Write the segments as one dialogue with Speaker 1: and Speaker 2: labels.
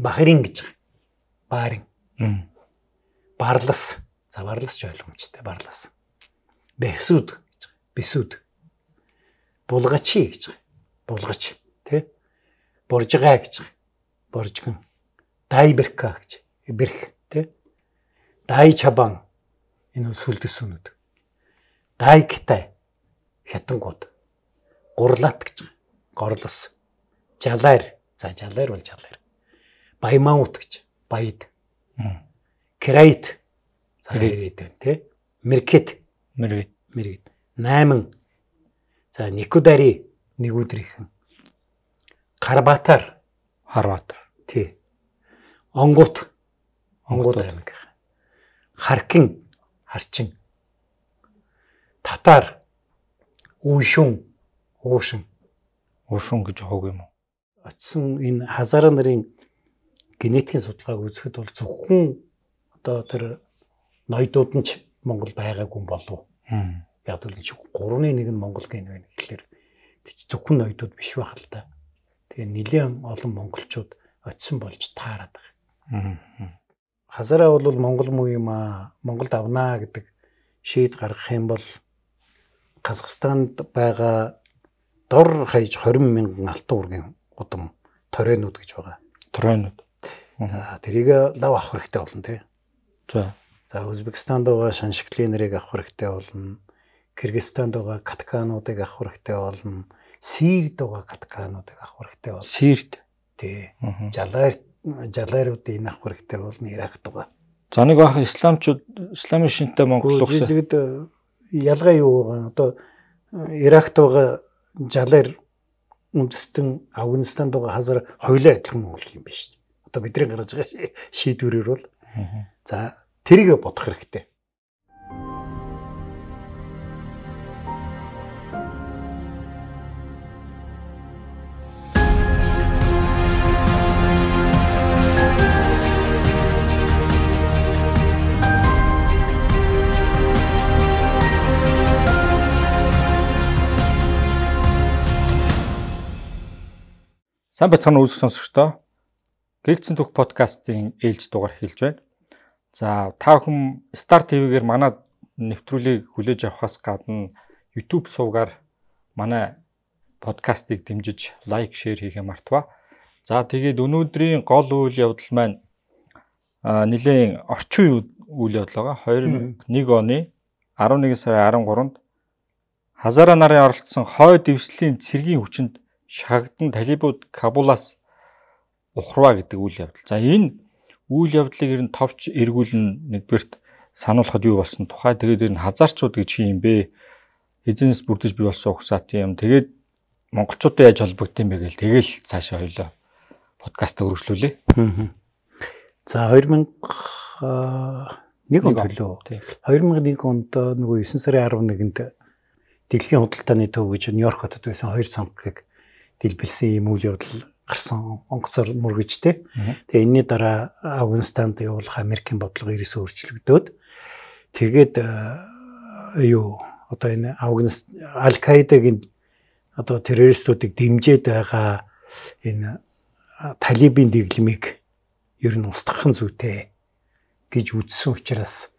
Speaker 1: бахрин гэж байгаа. Баарин. Барлас. За барлас ч ойлгомжтой барлас. Бэсүд гэж байгаа. Бэсүд. Булгачи гэж байгаа. Булгач тий? Боржгаа гэж байгаа. Боржгэн. Дайберка гэж. Бэрх тий? Дай чабан. Энэ сүлдэс үнүүд. Дай китай. Хятангууд. Гурлат гэж байгаа. Горлос. Жалаар. За жалаар бол жалаар. Баямаут гэж баяд. Крэйт за ирээд байна тий. Меркет. Меркет. Меркет. 8 За Никудари нэг өдрийнхэн. Карбатар Харватар. Тий. Онгут. Онгут аймаг. Харкин харчин. Татар Уушун Уушин.
Speaker 2: Уушун гэж хог юм уу?
Speaker 1: Утсан энэ хазара нарын генетикийн судалгааг үзэхэд бол зөвхөн одоо тэр ноёдууд нь ч Монгол байгаагүй болов. Яг л чи 3-ны 1 нь Монгол гэн байна гэхэлэр зөвхөн ноёдууд биш байх л та. Тэгээ нэлээд олон монголчууд очисон болж таарад
Speaker 2: байгаа.
Speaker 1: Хазараа бол Монгол муу юм аа, Монголд авнаа гэдэг шийд гаргах юм бол Казахстанд байгаа дор хаяж 20 мянган алтан үргийн удам торойнууд гэж байгаа. Торойнууд. За тэрийг лав авах хэрэгтэй болно тий. За. За Узбекистанд байгаа шаншигтлын нэрийг авах хэрэгтэй болно. Кыргызстанд байгаа каткануудыг авах хэрэгтэй болно. Сирд байгаа каткануудыг авах хэрэгтэй болно.
Speaker 2: Сирд. Тий.
Speaker 1: Жалаар жалааруудыг энэ авах хэрэгтэй болно Иракт байгаа.
Speaker 2: За нэг баах исламчууд исламын шинтэй монгол улс
Speaker 1: зэрэгд э, ялгаа юу байгаа? Одоо э, Иракт байгаа жалаар үндэстэн Афганистанд байгаа хазар хоёлоо адилхан монгол юм байна шүү дээ одоо бидний гаргаж байгаа шийдвэрээр бол за тэрийг бодох хэрэгтэй.
Speaker 2: Сайн бацхан үүсэх сонсогчдоо Гэлцэн төх подкастын ээлж дугаар хэлж байна. За та бүхэн Star TV-гээр манай нэвтрүүлгийг хүлээж авахаас гадна YouTube сувгаар манай подкастыг дэмжиж лайк, шеэр хийхээ мартваа. За тэгээд өнөөдрийн гол үйл явдал маань нэгэн орчин үйл явдал байгаа. 2001 оны 11 сарын 13-нд Хазара нарын оролцсон хойд дэвслийн цэргийн хүчинд шагдан талибууд Кабулаас ухраа гэдэг үйл явдал. За энэ үйл явдлыг ер нь товч эргүүлэн нэгдүгээрт сануулхад юу болсон тухай тэгээд ер нь хазаарчууд гэж хий юм бэ? Эзэнс бүрдэж бий болсон ухсаат юм. Тэгээд монголчуудаа яаж холбогд юм бэ гээл тэгэл цаашаа хойлоо подкаст өргөжлүүлээ. За
Speaker 1: 2000 нэг он төлөө 2001 онд нөгөө 9 сарын 11-нд дэлхийн худалдааны төв гэж Нью-Йорк хотод байсан хоёр цамхаг дэлбэлсэн юм үйл явдал гарсан онгоцоор мөргөжтэй. Тэгээ энэний дараа Афганистанд явуулах Америкийн бодлого ерөөсөө өөрчлөгдөөд тэгээд э, юу одоо энэ Афганист Аль-Каидагийн одоо террористуудыг дэмжиж байгаа энэ талибын дэглэмийг ер нь устгахын зүйтэй гэж үзсэн учраас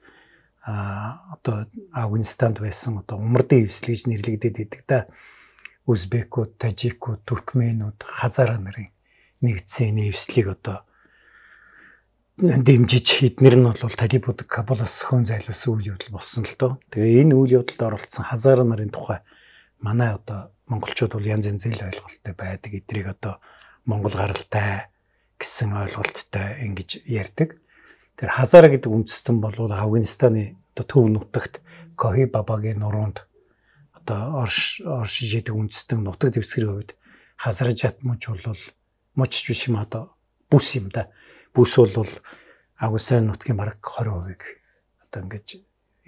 Speaker 1: а одоо Афганистанд байсан одоо умардын өвсл гэж нэрлэгдээд идэг да. Та Узбекууд, Тажикууд, Туркменууд, Хазара нарын нэгдсэн нэвслийг одоо дэмжиж эднэр нь бол талибууд Кабулаас хөн зайлуулсан үйл явдал болсон л доо. Тэгээ энэ үйл явдалд оролцсон хазар нарын тухай манай одоо монголчууд бол янз янз зэл ойлголттой байдаг. Эдрийг одоо монгол гаралтай гэсэн ойлголттой ингэж ярьдаг. Тэр хазара гэдэг үндэстэн бол Афганистаны одоо төв нутагт Коҳи Бабагийн нуруунд одоо орш орш жидэг үндэстэн нутаг дэвсгэрийн хувьд хасарж атмууч бол муч биш юм одоо бүс юм да. Бүс бол агуулсан нутгийн бараг 20% одоо ингэж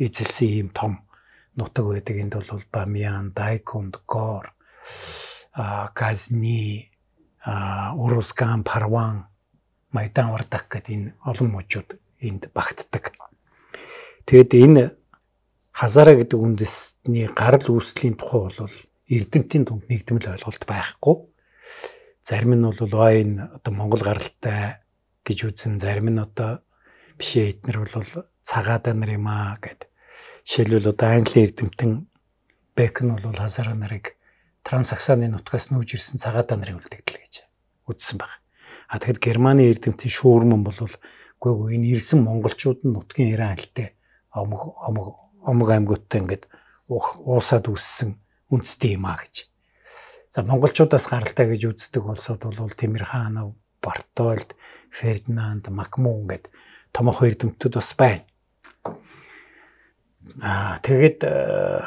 Speaker 1: эзэлсэн ийм том нутаг байдаг. Энд бол Бамьян, Дайкунд, Гор, а Казни, а Урускан, Парван, Майдан Вардак гэдэг энэ олон мужууд энд багтдаг. Тэгэд энэ хазаараа гэдэг үндэсний гарал үүслийн тухай бол эрдэмтдийн тунд нэгдмэл ойлголт байхгүй. Зарим нь бол ой энэ одоо Монгол гаралтай гэж үзэн зарим нь одоо бишээ эднэр бол цагаатаа нар юм аа гэд. Жишээлбэл одоо Английн эрдэмтэн Бэкн бол хазаараа нарыг трансаксаны нутгаас нүүж ирсэн цагаатаа нарын үлдэгдэл гэж үзсэн баг. А тэгэхэд Германы эрдэмтэн шүүрмэн бол гүйгүй энэ ирсэн монголчууд нь нутгийн ирэн альтай омог омог Омог аймгуудтай ингээд уусаад үссэн үндэстэй юм а гэж. За монголчуудаас гаралтай гэж үздэг улсууд бол Тэмирханов, Бартольд, Фердинанд, Макмун гэд томоохон эрдэмтдүүд бас байна. Аа тэгэд э,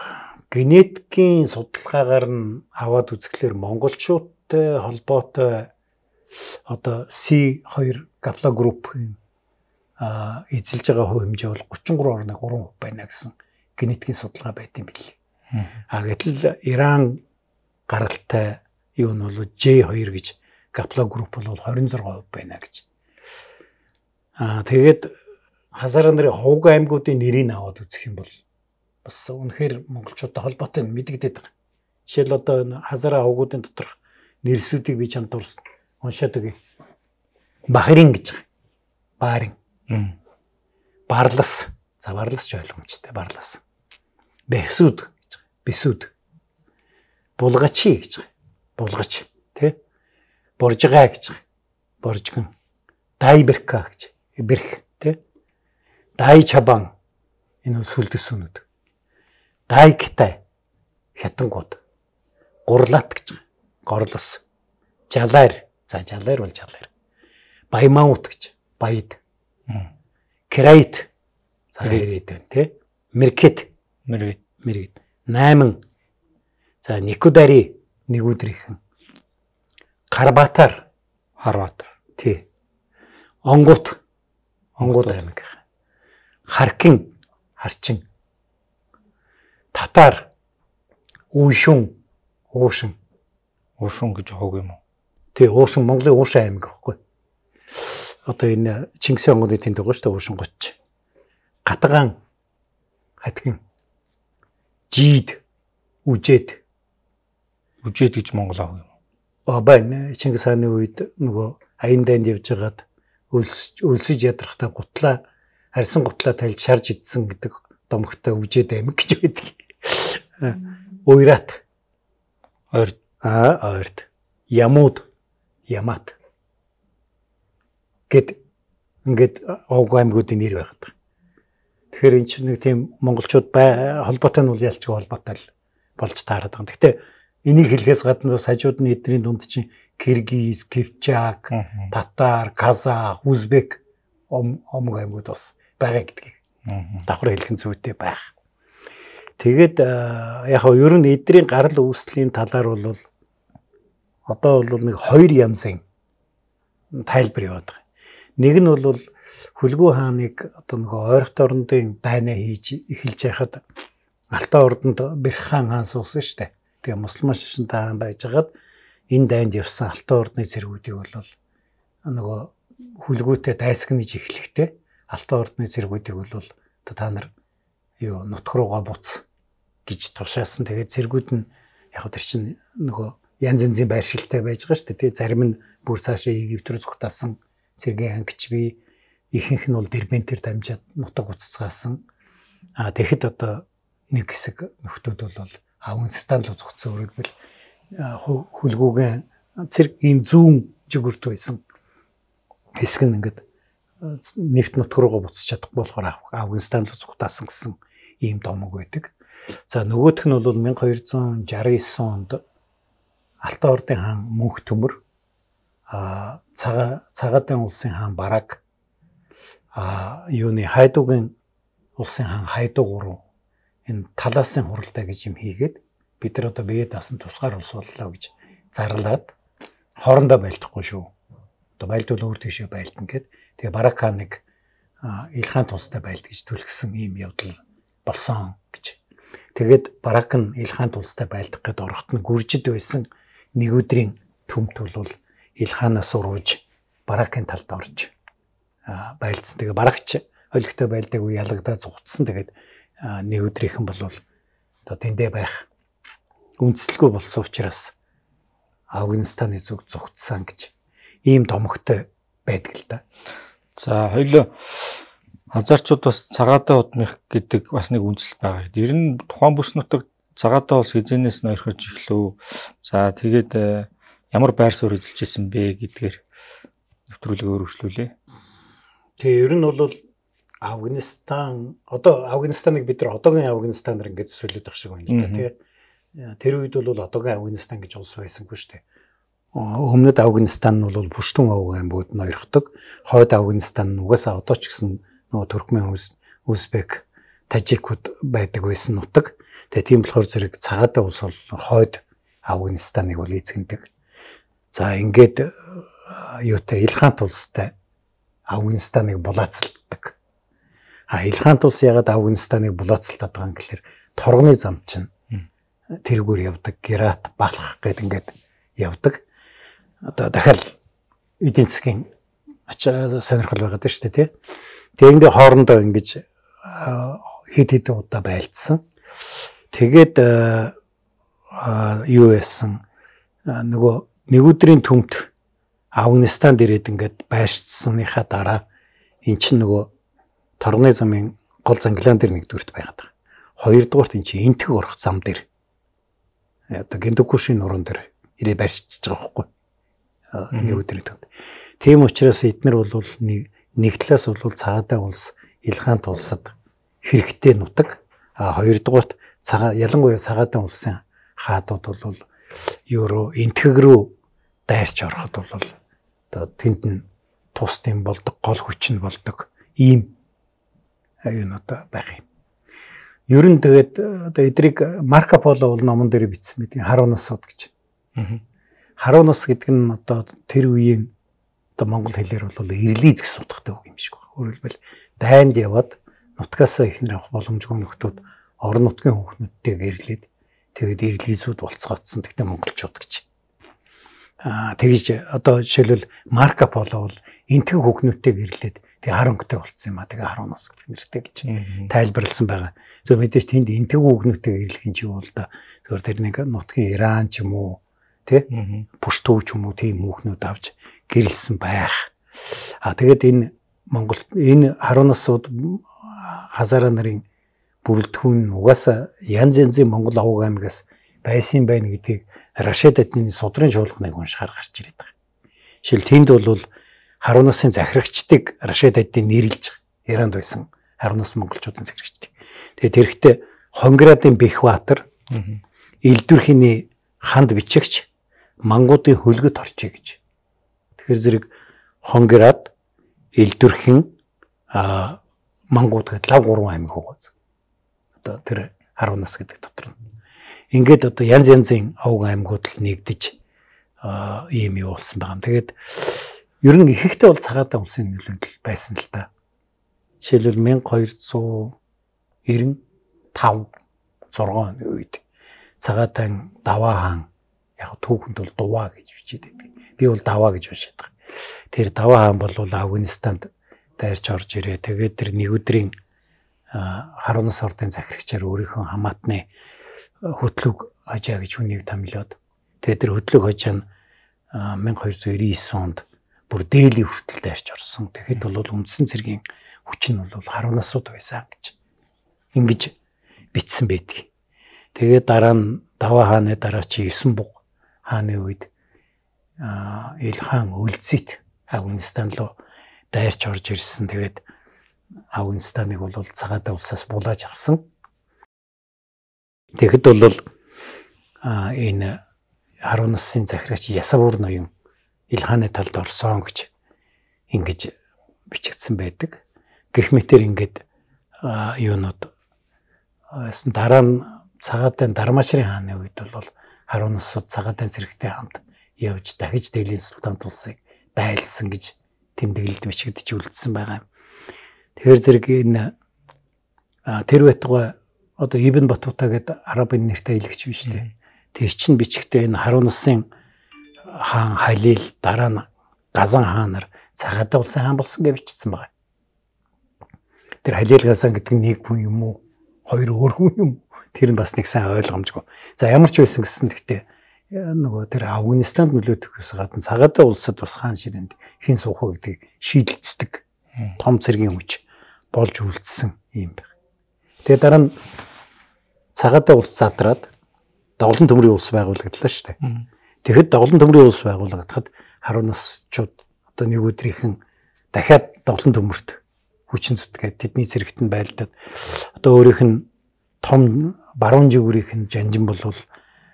Speaker 1: генетикийн судалгаагаар нь аваад үзэхлээр монголчуудтай холбоотой одоо C2 гаплогрупп юм эзэлж байгаа хувь хэмжээ бол 33.3% байна гэсэн генетикийн судалгаа байт юм билээ. А гэтэл Иран гаралтай юу нь бол J2 гэж Гапло групп бол 26% байна гэж. Аа тэгээд хасара нарын ховг аймагуудын нэрийг аваад үзэх юм бол бас үнэхээр монголчуудад холбоотой нь мэдэгдээд байгаа. Жишээл одоо энэ хазара ховгуудын доторх нэрсүүдийг би чамд дурсан. Уншаад өгье. Бахрин гэж байгаа. Баарин. Барлас. За барлас ч ойлгомжтой. Барлас. Бэсүд гэж байгаа. Бэсүд. Булгачи гэж байгаа. Булгач, тэ? Боржгаа гэж байгаа. Боржгэн. Дайберка гэж. Бэрх, тэ? Дай чабан. Энэ сүлдэс үнүүд. Дай китай. Хятангууд. Гурлат гэж байгаа. Горлос. Жалаар. За жалаар бол жалаар. Баямаут гэж. Баяд. Create за ирээд байна те. Merkit мэргэд мэргэд 8 за Никудари нэг өдрийнхэн Карбатар Харватар тий. Онгут Онгут аймаг. Харкин харчин. Татар Уушун Уушин Уушин гэж хог юм уу? Тий, Уушин Монголын Уушин аймаг гэхгүй одоо энэ Чингис хааны тэнд байгаа шүү дээ уушин гоч. Гатгаан хатгин жид үжээд үжээд гэж монгол аа юм. Аа байна. Чингис хааны үед нөгөө аян дайнд явж хагаад өлсөж өлсөж ядрахтай гутлаа харсан гутлаа тайлж шарж идсэн гэдэг домогтой үжээд амиг гэж байдаг. Э, Уйрат. Ойрд. Аа ойрд. Ямууд. Ямат гэд ингээд овг аймагуудын нэр байгаад байна. Тэгэхээр эн чинь нэг тийм монголчууд бай холбоотой нь үл ялчгүй холбоотой л болж таарат байгаа. Гэхдээ энийг хэлэхээс гадна бас хажууд нь эдний дунд чинь Киргиз, Кипчак, Татар, Казах, Узбек омог аймагуд бас байгаа гэдгийг давхар хэлэх нь зүйтэй байх. Тэгээд яг хоо ер нь эдрийн гарал үүслийн талаар бол одоо бол нэг хоёр янзын тайлбар яваад байгаа. Нэг нь бол хүлгүү хааныг одоо нөгөө ойрхт орондын дайна хийж эхэлж байхад Алтай ордонд Бэрх хаан хаан суусан шүү дээ. Тэгээ мусульман шашинтай хаан байжгаад энэ дайнд явсан Алтай ордны цэргүүдийг бол нөгөө хүлгүүтэй дайсагнаж эхлэхдээ Алтай ордны цэргүүдийг бол та нар юу нутг руугаа буц гэж тушаасан. Тэгээд цэргүүд нь яг тэр чинь нөгөө янз янзын байршилтай байж байгаа шүү дээ. Тэгээ зарим нь бүр цаашаа Египт рүү зүхтаасан цэргийн хангич би ихэнх нь бол дербентээр дамжаад нутаг уцацгаасан. А тэгэхэд одоо нэг хэсэг нөхдүүд бол аван станд л уцгцсан өргөдөл хүлгүүгэн цэрэг ийм зүүн жигүрт байсан. Хэсэг нь ингээд нефт нутг руугаа буцаж чадахгүй болохоор аван станд л уцгтаасан гэсэн ийм домог байдаг. За нөгөөх нь бол 1269 онд Алтан ордын хаан мөнх төмөр а цагаан цагаатан улсын хаан бараг а юуны хайдуугийн улсын хаан хайдууг руу энэ талаасын хуралдаа гэж юм хийгээд бид нар одоо бие даасан тусгаар улс боллоо гэж зарлаад хоорондоо байлдахгүй шүү. Одоо байлдвал өөр тийшээ байлтна гэд. Тэгээ бараг хаан нэг Илхан тустай байлт гэж түлхсэн ийм явдал болсон гэж. Тэгээд бараг нь Илхан тустай байлдах гэд орохт нь гүржид байсан нэг өдрийн төмт бол Илханаас урвж Баракийн талд орж байлцсан. Тэгээ Баракч холигтой байлдаг үе ялагдаа зугцсан. Тэгээд нэг өдрийнхэн бол одоо тэндэ байх үндэслэлгүй болсон учраас Афганистаны зүг зугцсан гэж ийм томогтой байдаг
Speaker 2: л да. За хоёул хазарчууд бас цагаатай удмих гэдэг бас нэг үндэслэл байгаа. Ер нь тухайн бүс нутаг цагаатай улс хизэнээс нойрхож эхлэв. За тэгээд ямар байр суурь эзэлж исэн бэ гэдгээр нэвтрүүлгээ өргөжлүүлээ.
Speaker 1: Тэгээ ер нь бол Афганистан одоо Афганистаныг бид нар одоогийн Афганистанаар ингэж сөүлөдөх шиг байна л да тий. Тэр үед бол одоогийн Афганистан гэж улс байсангүй шүү дээ. Өмнөд Афганистан нь бол бүштэн овгийн бүд ноёрхдог. Хойд Афганистан нь угаасаа одоо ч гэсэн нөгөө Туркмен хүмүүс Узбек, Тажикуд байдаг байсан нутаг. Тэгээ тийм болохоор зэрэг цагаатай улс бол хойд Афганистаныг бол эзэгдэг. За ингээд э, юутай Илхан тулстай Афганистаныг булаацалддаг. А Илхан тулс ягаад Афганистаныг булаацалдаад байгаа юм гэхээр торгоны зам чинь тэргүүр явдаг, Герат, Балах гэд ингээд явдаг. Одоо дахиад эдийн засгийн ачаа э, сонирхол байгаад шүү дээ тий. Тэгээ ингээд хоорондоо ингэж э, хэд хэдэн удаа байлцсан. Тэгээд юу яасан нөгөө нэг өдрийн төмт Афганистанд ирээд ингээд байршцсаныхаа дараа эн чинь нөгөө торгоны замын гол занглаан дээр нэгдүгürt байгаад байгаа. Хоёрдугаарт эн чинь энтэг орох зам дээр э, одоо гинтөкушийн нуруунд дээр ирээ барьчихж байгаа байхгүй. Э, нэг өдрийн төмт. Тийм учраас эднэр бол нэг нэг талаас бол цаатай улс Илхаант улсад хэрэгтэй нутаг. А хоёрдугаарт цагаа ялангуяа цагаатан улсын хаадууд бол юуруу энтгэг рүү дайрч ороход бол одоо тэнд нь тус тем болдог гол хүч нь болдог ийм юу нэг одоо байх юм. Ер нь тэгээд одоо эдрийг Марко Поло бол номон дээр бичсэн мэт харуунас сод гэж. Харуунас гэдэг нь одоо тэр үеийн одоо монгол хэлээр бол ирлиз гэсэн утгатай үг юм шиг байна. Өөрөөр хэлбэл дайнд яваад нутгаасаа ихнэр авах боломжгүй нөхдүүд орон нутгийн хүүхнүүдтэйг ирлээд тэгээд ирлизүүд болцоогдсон. Тэгтээ монголчууд гэж тэгж одоо жишээлбэл маркап болвол энтгэн хөхнөттэй гэрлээд тэг 10 өнгөтэй болцсон юм а тэгээ 10 нас гэх нэртэй гэж тайлбарлсан байгаа. Зөв мэдээж тэнд энтгэн хөхнөттэй гэрлэх юм чи бол да зөвөр тэр нэг нутгийн Иран ч юм уу тэ пуштуу ч юм уу тийм хөхнүүд авч гэрэлсэн байх. А тэгээд энэ Монгол энэ 10 насууд хазара нарын бүрэлдэхүүн угаасаа янз янзын Монгол авууг аймагаас байсан байна гэдгийг Рашид эдний судрын шуулганыг уншихаар гарч ирээд байгаа. Жишээл тэнд бол харуу насын захирагчдаг Рашид эдний нэрлж Иранд байсан харуу нас монголчуудын захирагчдаг. Тэгээд тэрхтээ Хонградын Бэхбаатар элдвэрхийний ханд бичигч мангуудын хөлгөт орчий гэж. Тэгэхээр зэрэг Хонград элдвэрхэн а мангууд гэдэг лав гурван аймаг хугац. Одоо тэр 10 нас гэдэг дотор нь ингээд одоо янз янзын овг аймагуд л нэгдэж ийм юу болсон байгаа юм. Тэгээд ер нь ихэнхдээ бол цагаатаа улсын нөлөөнд байсан л да. Жишээлбэл 1295 6 оны үед цагаатан даваа хаан яг түүхэнд бол дуваа гэж бичээд байдаг. Би бол даваа гэж уншаад байгаа. Тэр даваа хаан бол Афганистанд дайрч орж ирээ. Тэгээд тэр нэг өдрийн харуунас ордын захирагчаар өөрийнхөө хамаатны хөтлөг хажаа гэж хүнийг томилоод тэгээд тэр хөтлөг хажаа нь 1299 онд бүр дээлийн хүртэл дайрч орсон. Тэгэхэд бол үндсэн цэргийн хүч нь бол харуунасууд байсан гэж ингэж бичсэн байдаг. Тэгээд дараа нь Дава хааны дараачийн 9 буг хааны үед Элхан Өлзит Афганистан руу дайрч орж ирсэн. Тэгээд Афганистаныг бол цагаатай улсаас булааж авсан. Тэгэхэд бол а энэ 10 насны захирагч Ясавур ноён Илхааны талд орсон гэж ингэж бичигдсэн байдаг. Гэх мэтэр ингээд юунууд дараа нь цагаатын Дармашрын хааны үед бол 10 насууд цагаатын зэрэгтэй хамт явж дахиж Дэлхийн султан тулсыг дайлсан гэж тэмдэглэлд бичигдэж үлдсэн байгаа юм. Тэр зэрэг энэ тэр байтугай одоо Ибн Батута гэдэг арабын нэртэй ийлэгч биш үү. Тэр чинь бичгтээ энэ Харунасын хаан Халил дараа нь Газан хаанаар цагаатаа улсын хаан болсон гэж бичсэн байна. Тэр Халил Газан гэдэг нэг хүн юм уу? Хоёр өөр хүн юм уу? Тэр нь бас нэг сайн ойлгомжгүй. За ямар ч байсан гэсэн гэхдээ нөгөө тэр Афганистанд нөлөөдөхөөс гадна цагаатаа улсад бас хаан ширээнд хин суух уу гэдэг шийдэлцдэг том цэргийн хүч болж үлдсэн юм байна. Тэгээ дараа нь цагаатай улс задраад Доглон төмрийн улс байгуулагдлаа шүү дээ. Тэгэхэд Доглон төмрийн улс байгуулагдахад харуу насчууд одоо нэг өдрийнхэн дахиад Доглон төмөрт хүчин зүтгээд тэдний зэрэгтэн байлдаад одоо өөрийнх нь том баруун жигүүрийнх нь жанжин болвол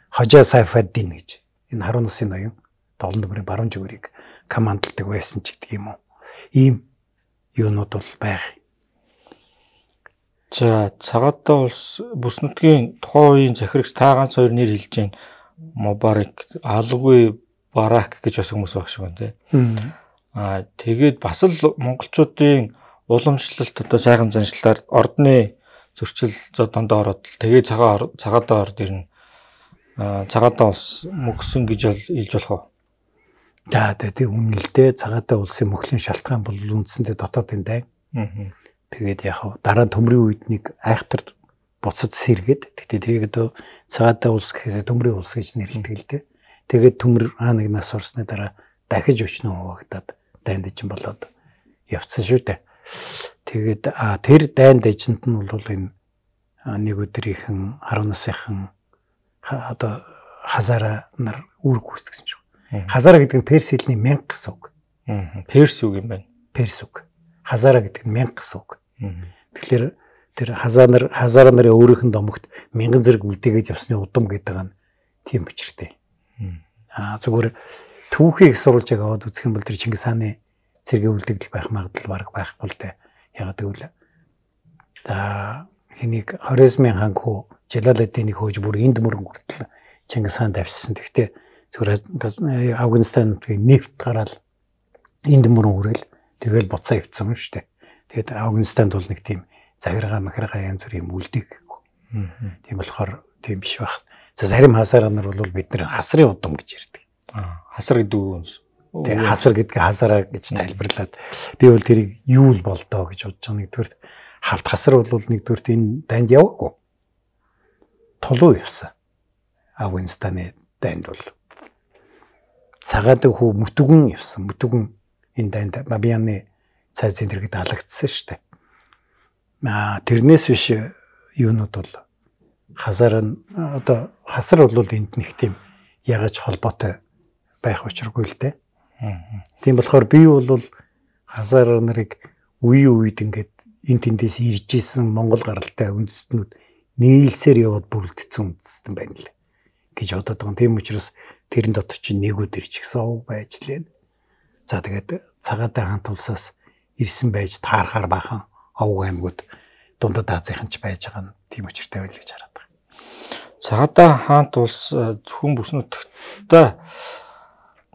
Speaker 1: Хожа Сайфаддин гэж энэ харуу насын ноён Доглон төмрийн баруун жигүүрийг командлдаг байсан ч гэдэг юм уу.
Speaker 2: Ийм юунууд бол байх За цагаатаа улс бүс нутгийн тухайн үеийн захирагч та ганц хоёр нэр хэлж гэн Мубарак алгүй Барак гэж бас хүмүүс багш байна тий. Аа тэгээд бас л монголчуудын уламжлалт одоо сайхан заншлаар ордны зөрчил зо дондоо ороод тэгээд цагаа цагаатаа орд ирнэ. Аа цагаатаа улс мөгсөн гэж хэлж болох уу? За тэгээд үнэлдэ цагаатаа улсын мөхлийн шалтгаан
Speaker 1: бол үндсэндээ дотоодын дай. Аа Тэгээд яг дараа төмрийн үед нэг айхтар буцаж сэргээд тэгтээ тэрийг одоо цагаатай улс гэхээс төмрийн улс гэж нэрлэдэг л дээ. Тэгээд төмөр аа нэг нас орсны дараа дахиж өчнөө хуваагдаад дайнд дэжин болоод явцсан шүү дээ. Тэгээд аа тэр дайнд дэжинт нь бол энэ нэг өдрийнхэн 10 насынхан одоо хазара нар үүрэг гүйцэтгсэн шүү. Хазара гэдэг нь перс хэлний 1000 гэсэн үг. Перс үг юм байна. Перс үг. Хазара гэдэг нь 1000 гэсэн үг. Тэгэхээр тэр хазаа нар хазаар нарын өөрийнх нь домогт мянган зэрэг үлдээгээд явсны удам гэдэг нь тийм учиртай. Аа зүгээр түүхийг сурулж яваад үзэх юм бол тэр Чингис хааны цэргийн үлдэгдэл байх магадлал бараг байхгүй л дээ. Ягаад гэвэл та хэнийг Хорезмын хаан хөө Жалаладдиныг хөөж бүр энд мөрөн хүртэл Чингис хаан давьсан. Тэгтээ зүгээр Афганистан нутгийн нефт гараад энд мөрөн хүрээл тэгэл буцаа явцсан шүү дээ. Тэгэхэд Аугенстанд бол нэг тийм захиргаа махиргаа янз бүрийн юм үлдээгээгүй. Тийм болохоор тийм биш байх. За зарим хасаар нар бол бид нэр хасрын удам гэж ярьдаг. Хасар гэдэг үгнс. Тэгээ хасар гэдэг хасараа гэж тайлбарлаад би бол тэрийг юу л болдоо гэж бодож байгаа нэгдүгээр хавт хасар бол нэгдүгээр энэ данд яваагүй. Тулуу явсан. Авгинстаны данд бол цагаадаг хүү мөтгөн явсан. Мөтгөн энэ данд Мабианы цай зэндэр гэдэг алагдсан шүү дээ. Аа тэрнээс биш юунууд бол хасар нь одоо хасар бол энд нэг тийм ягаж холбоотой байх учиргүй л дээ. Тийм болохоор би бол хасар нарыг үе үед ингээд эн тэндээс ирж исэн Монгол гаралтай үндэстнүүд нийлсээр яваад бүрэлдэсэн үндэстэн байна лээ гэж бодоод байгаа. Тийм учраас тэрэн дотор чинь нэгүүд ирж гисэн уу байж лээ. За тэгээд цагаатай хамт улсаас ирсэн байж таархаар бахан овгүй аймагуд дундад Азийнхан ч байж байгаа нь тийм өчтэй байл гэж хараад байгаа.
Speaker 2: За одоо хаант улс э, зөвхөн бүс нутгтаа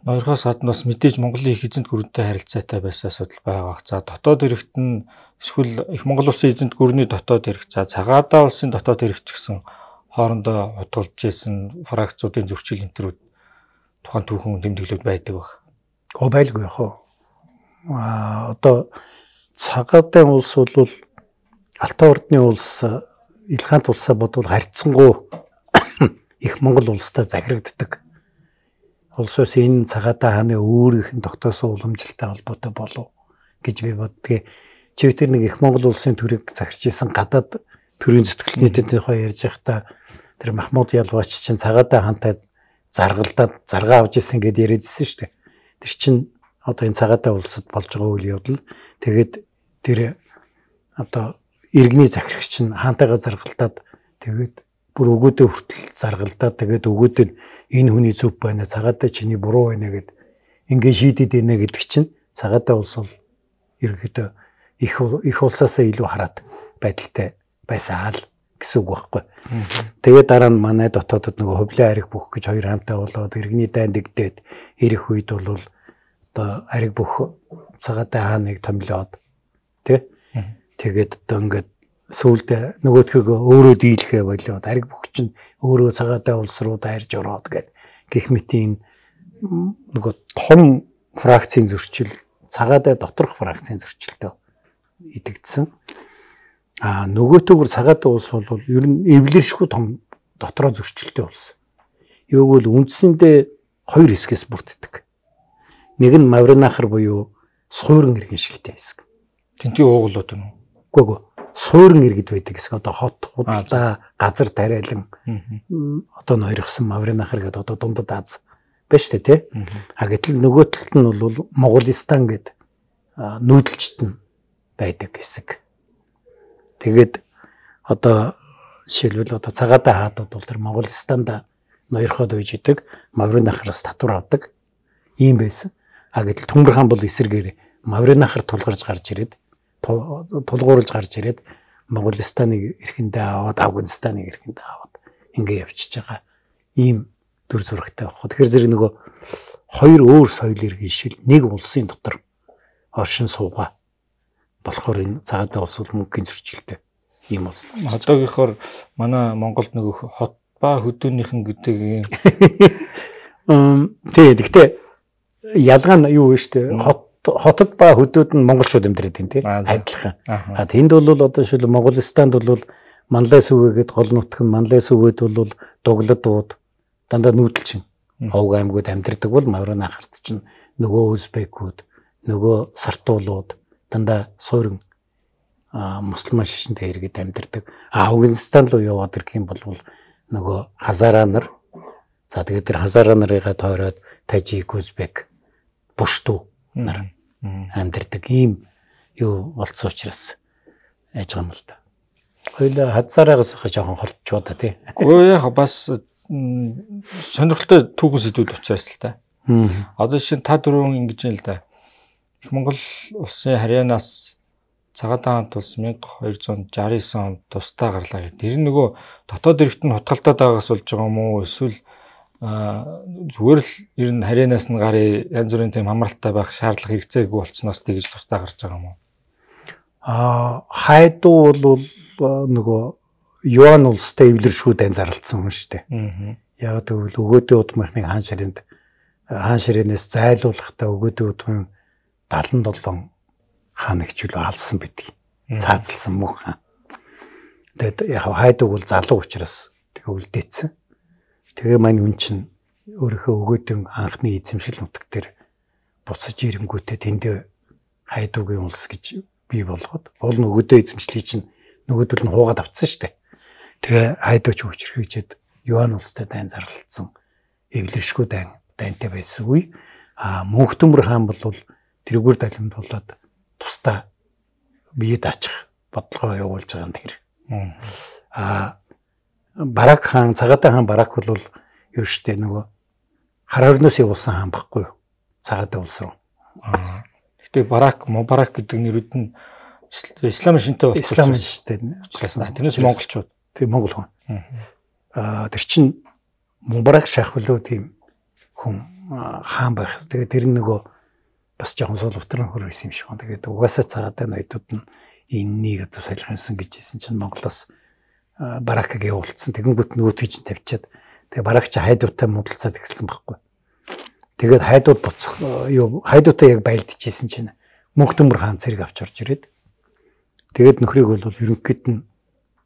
Speaker 2: Ноёрхоос гадна бас мэдээж Монголын их эзэнт гүрэнтэй харилцаатай байсан асуудал байгаах. За дотоод хэрэгт нь эсвэл их Монгол улсын эзэнт гүрний дотоод хэрэг, за цагаатаа улсын дотоод хэрэг ч гэсэн хоорондоо худалдаж исэн фракцуудын зөрчил энтрүүд тухайн түүхэн тэмдэглэл байдаг баг. Гоо байлгүй яах вэ?
Speaker 1: одоо цагаатын улс бол Алтай ордны улс Илхант улсаа бодвол харьцангуй их Монгол улстай захирагддаг. Улс ус энэ цагаатаа хааны өөр ихэнх тогтоосон уламжлалтай холбоотой болов гэж би боддгийг. Чи тэр нэг их Монгол улсын төрийг захирч исэн гадаад төрийн зөвтгөлтний тухай ярьж байхдаа тэр Махмуд Ялбаач чинь цагаатаа хантай заргалдаад заргаа авч исэн гэдээ яриад исэн шүү дээ. Тэр чинь одоо энэ цагаатай улсад болж байгаа үйл явдал тэгээд тэр одоо иргэний захирагч нь хаантайгаа заргалтаад тэгээд бүр өгөөдөө хүртэл заргалдаад тэгээд өгөөдөө энэ хүний зөв байна цагаатай чиний буруу байна гэд ингээ шийдэд ийнэ гэдэг чинь цагаатай улс бол ерөөхдөө их их улсаасаа илүү хараад байдалтай байсаа л гэсэн үг байхгүй. Тэгээд дараа нь манай дотоодод нөгөө хөвлийн арих бүх гэж хоёр хамтаа болоод иргэний дайнд игдээд ирэх үед бол одоо ариг бүх цагаатай хааныг томилоод тий тэгээд одоо ингээд сүулдэ нөгөөдхийг өөрөө дийлэхэ болоод ариг бүх чинь өөрөө цагаатай улс руу дайрж ороод гэд гих мэтийн нөгөө том фракцийн зөрчил цагаатай доторх фракцийн зөрчилтөө идэгдсэн. А нөгөөтэйгөр цагаатай улс бол ер нь эвлэршгүй том дотроо зөрчилтэй улс. Юуг бол үндсэндээ хоёр хэсгээс бүрддэг. Нэг нь Мавринахар буюу суурин иргэн шигтэй хэсэг. Тэнтийн ууглууд юм уу? Үгүй ээ. Суурин иргэд байдаг хэсэг одоо хот худалдаа газар тариалан одоо нойрхсон Мавринахар гэдэг одоо дундад Аз байна шүү дээ тий. А гэтэл нөгөө талд нь бол Моголистан гэдэг нүүдэлчт нь байдаг хэсэг. Тэгээд одоо жишээлбэл одоо цагаатаа хаадууд бол тэр Монголстанда ноёрхоод үйж идэг, Маврын дахраас татвар авдаг ийм байсан. А гэтэл Түнгэр хаан бол эсэргээр Мавринахаар тулгарч гарч ирээд тулгуурлж гарч ирээд Монголстаныг эрхэндээ аваад Афганистаныг эрхэндээ аваад ингэ явчихж байгаа ийм дүр зурагтай баг. Тэгэхээр зэрэг нөгөө хоёр өөр соёлын гişил нэг улсын дотор оршин
Speaker 2: суугаа болохоор энэ цаатай улс бол мөнгөний зөрчилтэй ийм улс. Одоогийнхоор манай Монголд нөгөө хот ба хөдөөнийхэн гэдэг юм.
Speaker 1: Тэг. Гэтэ ялгаа нь юу вэ штэ хот
Speaker 2: хотод ба хөдөөд нь
Speaker 1: монголчууд амьдрээд байна тий адилхан. А тэнд бол одоо шил Монголстанд бол манлай сүвэгээд гол нутг нь манлай сүвэд бол дуглад дууд дандаа нүүдэлчин. Ховг аймагуд амьдардаг бол маврын ахарт чинь нөгөө узбекууд, нөгөө сартуулууд дандаа суурин мусульман шашинтай иргэд амьдардаг. А Афганистан руу яваад ирэх юм бол нөгөө хазараа нар за тэгээд тэр хазараа нарыгаа тойроод тажик, узбек буштуу нар амьдардаг ийм юу болцсон учраас яаж байгаа юм л да. Хоёулаа хазаараагаас их жоохон холдчихоо да тий.
Speaker 2: Өө яг бас сонирхолтой түүхэн сэдвүүд учраас л да. Одоо шин та дөрөв ингэж л да. Их Монгол улсын харьяанаас цагаан хаант улс 1269 онд тусдаа гарлаа гэдэг. Тэр нөгөө дотоод иргэд нь хутгалтаад байгаас болж байгаа юм уу? Эсвэл зүгээр л ер нь харинаас нь гарын янз бүрийн тийм хамралтай байх шаардлага хэрэгцээгүй болцсноос тэгж тустай гарч байгаа юм уу? Аа хайдуу бол нөгөө
Speaker 1: юан улстай эвлэршүүдэн зарлцсан хүн шүү дээ. Яг тэгвэл өгөөдөө удмынхны хаан ширэнд хаан ширээнээс зайлуулахдаа өгөөдөө удмын 77 хаан хичүүл алсан битгий. Цаацлсан мөх хаан. Тэгэд яг хайдууг бол залуу учраас тэгээ үлдээсэн. Тэгээ мань хүн чинь өөрийнхөө өгөөдөн анхны эзэмшил нутаг дээр буцаж ирэнгүүтээ тэндээ хайдуугийн улс гэж бий болгоод уул нь өгөөдөө эзэмшлийг чинь нөгөөдөл нь хуугаад авцсан шүү дээ. Тэгээ хайдууч хүчрхийжээд Юан улстай дайн зарлалцсан эвлэршгүй дайн дайнтай байсан үе. А Мөнхтөмөр хаан бол тэргүүр далимд болоод тусдаа биед ачих бодлого явуулж байгаа юм тэр. Аа Барак хаан, Цагаатай хаан Барак бол юу штэ нөгөө
Speaker 2: хар орноос явуулсан хаан баггүй юу? Цагаатай улс руу. Гэтэ Барак, Мубарак гэдэг нэрүүд нь ислам шинтэй болсон. Ислам шинтэй. Тэрнээс монголчууд.
Speaker 1: Тийм монгол хүн. Аа тэр чин Мубарак шах хүлөө тийм хүн хаан байх. Тэгээ тэр нөгөө бас жоохон суул утрын хөр байсан юм шиг байна. Тэгээд угаасаа цагаатай ноёдууд нь энэнийг одоо солих юмсан гэж хэлсэн чинь Монголоос баракагийн уулцсан. Тэгэнгүүт нүүт хийж тавьчаад тэгээ баракч хайдуутай муудалцаад эхэлсэн байхгүй. Тэгээд хайдууд буцах юу хайдуутай яг байлдчихсэн чинь мөнх төмөр хаан цэрэг авч орж ирээд тэгээд нөхрийг бол ерөнхийд нь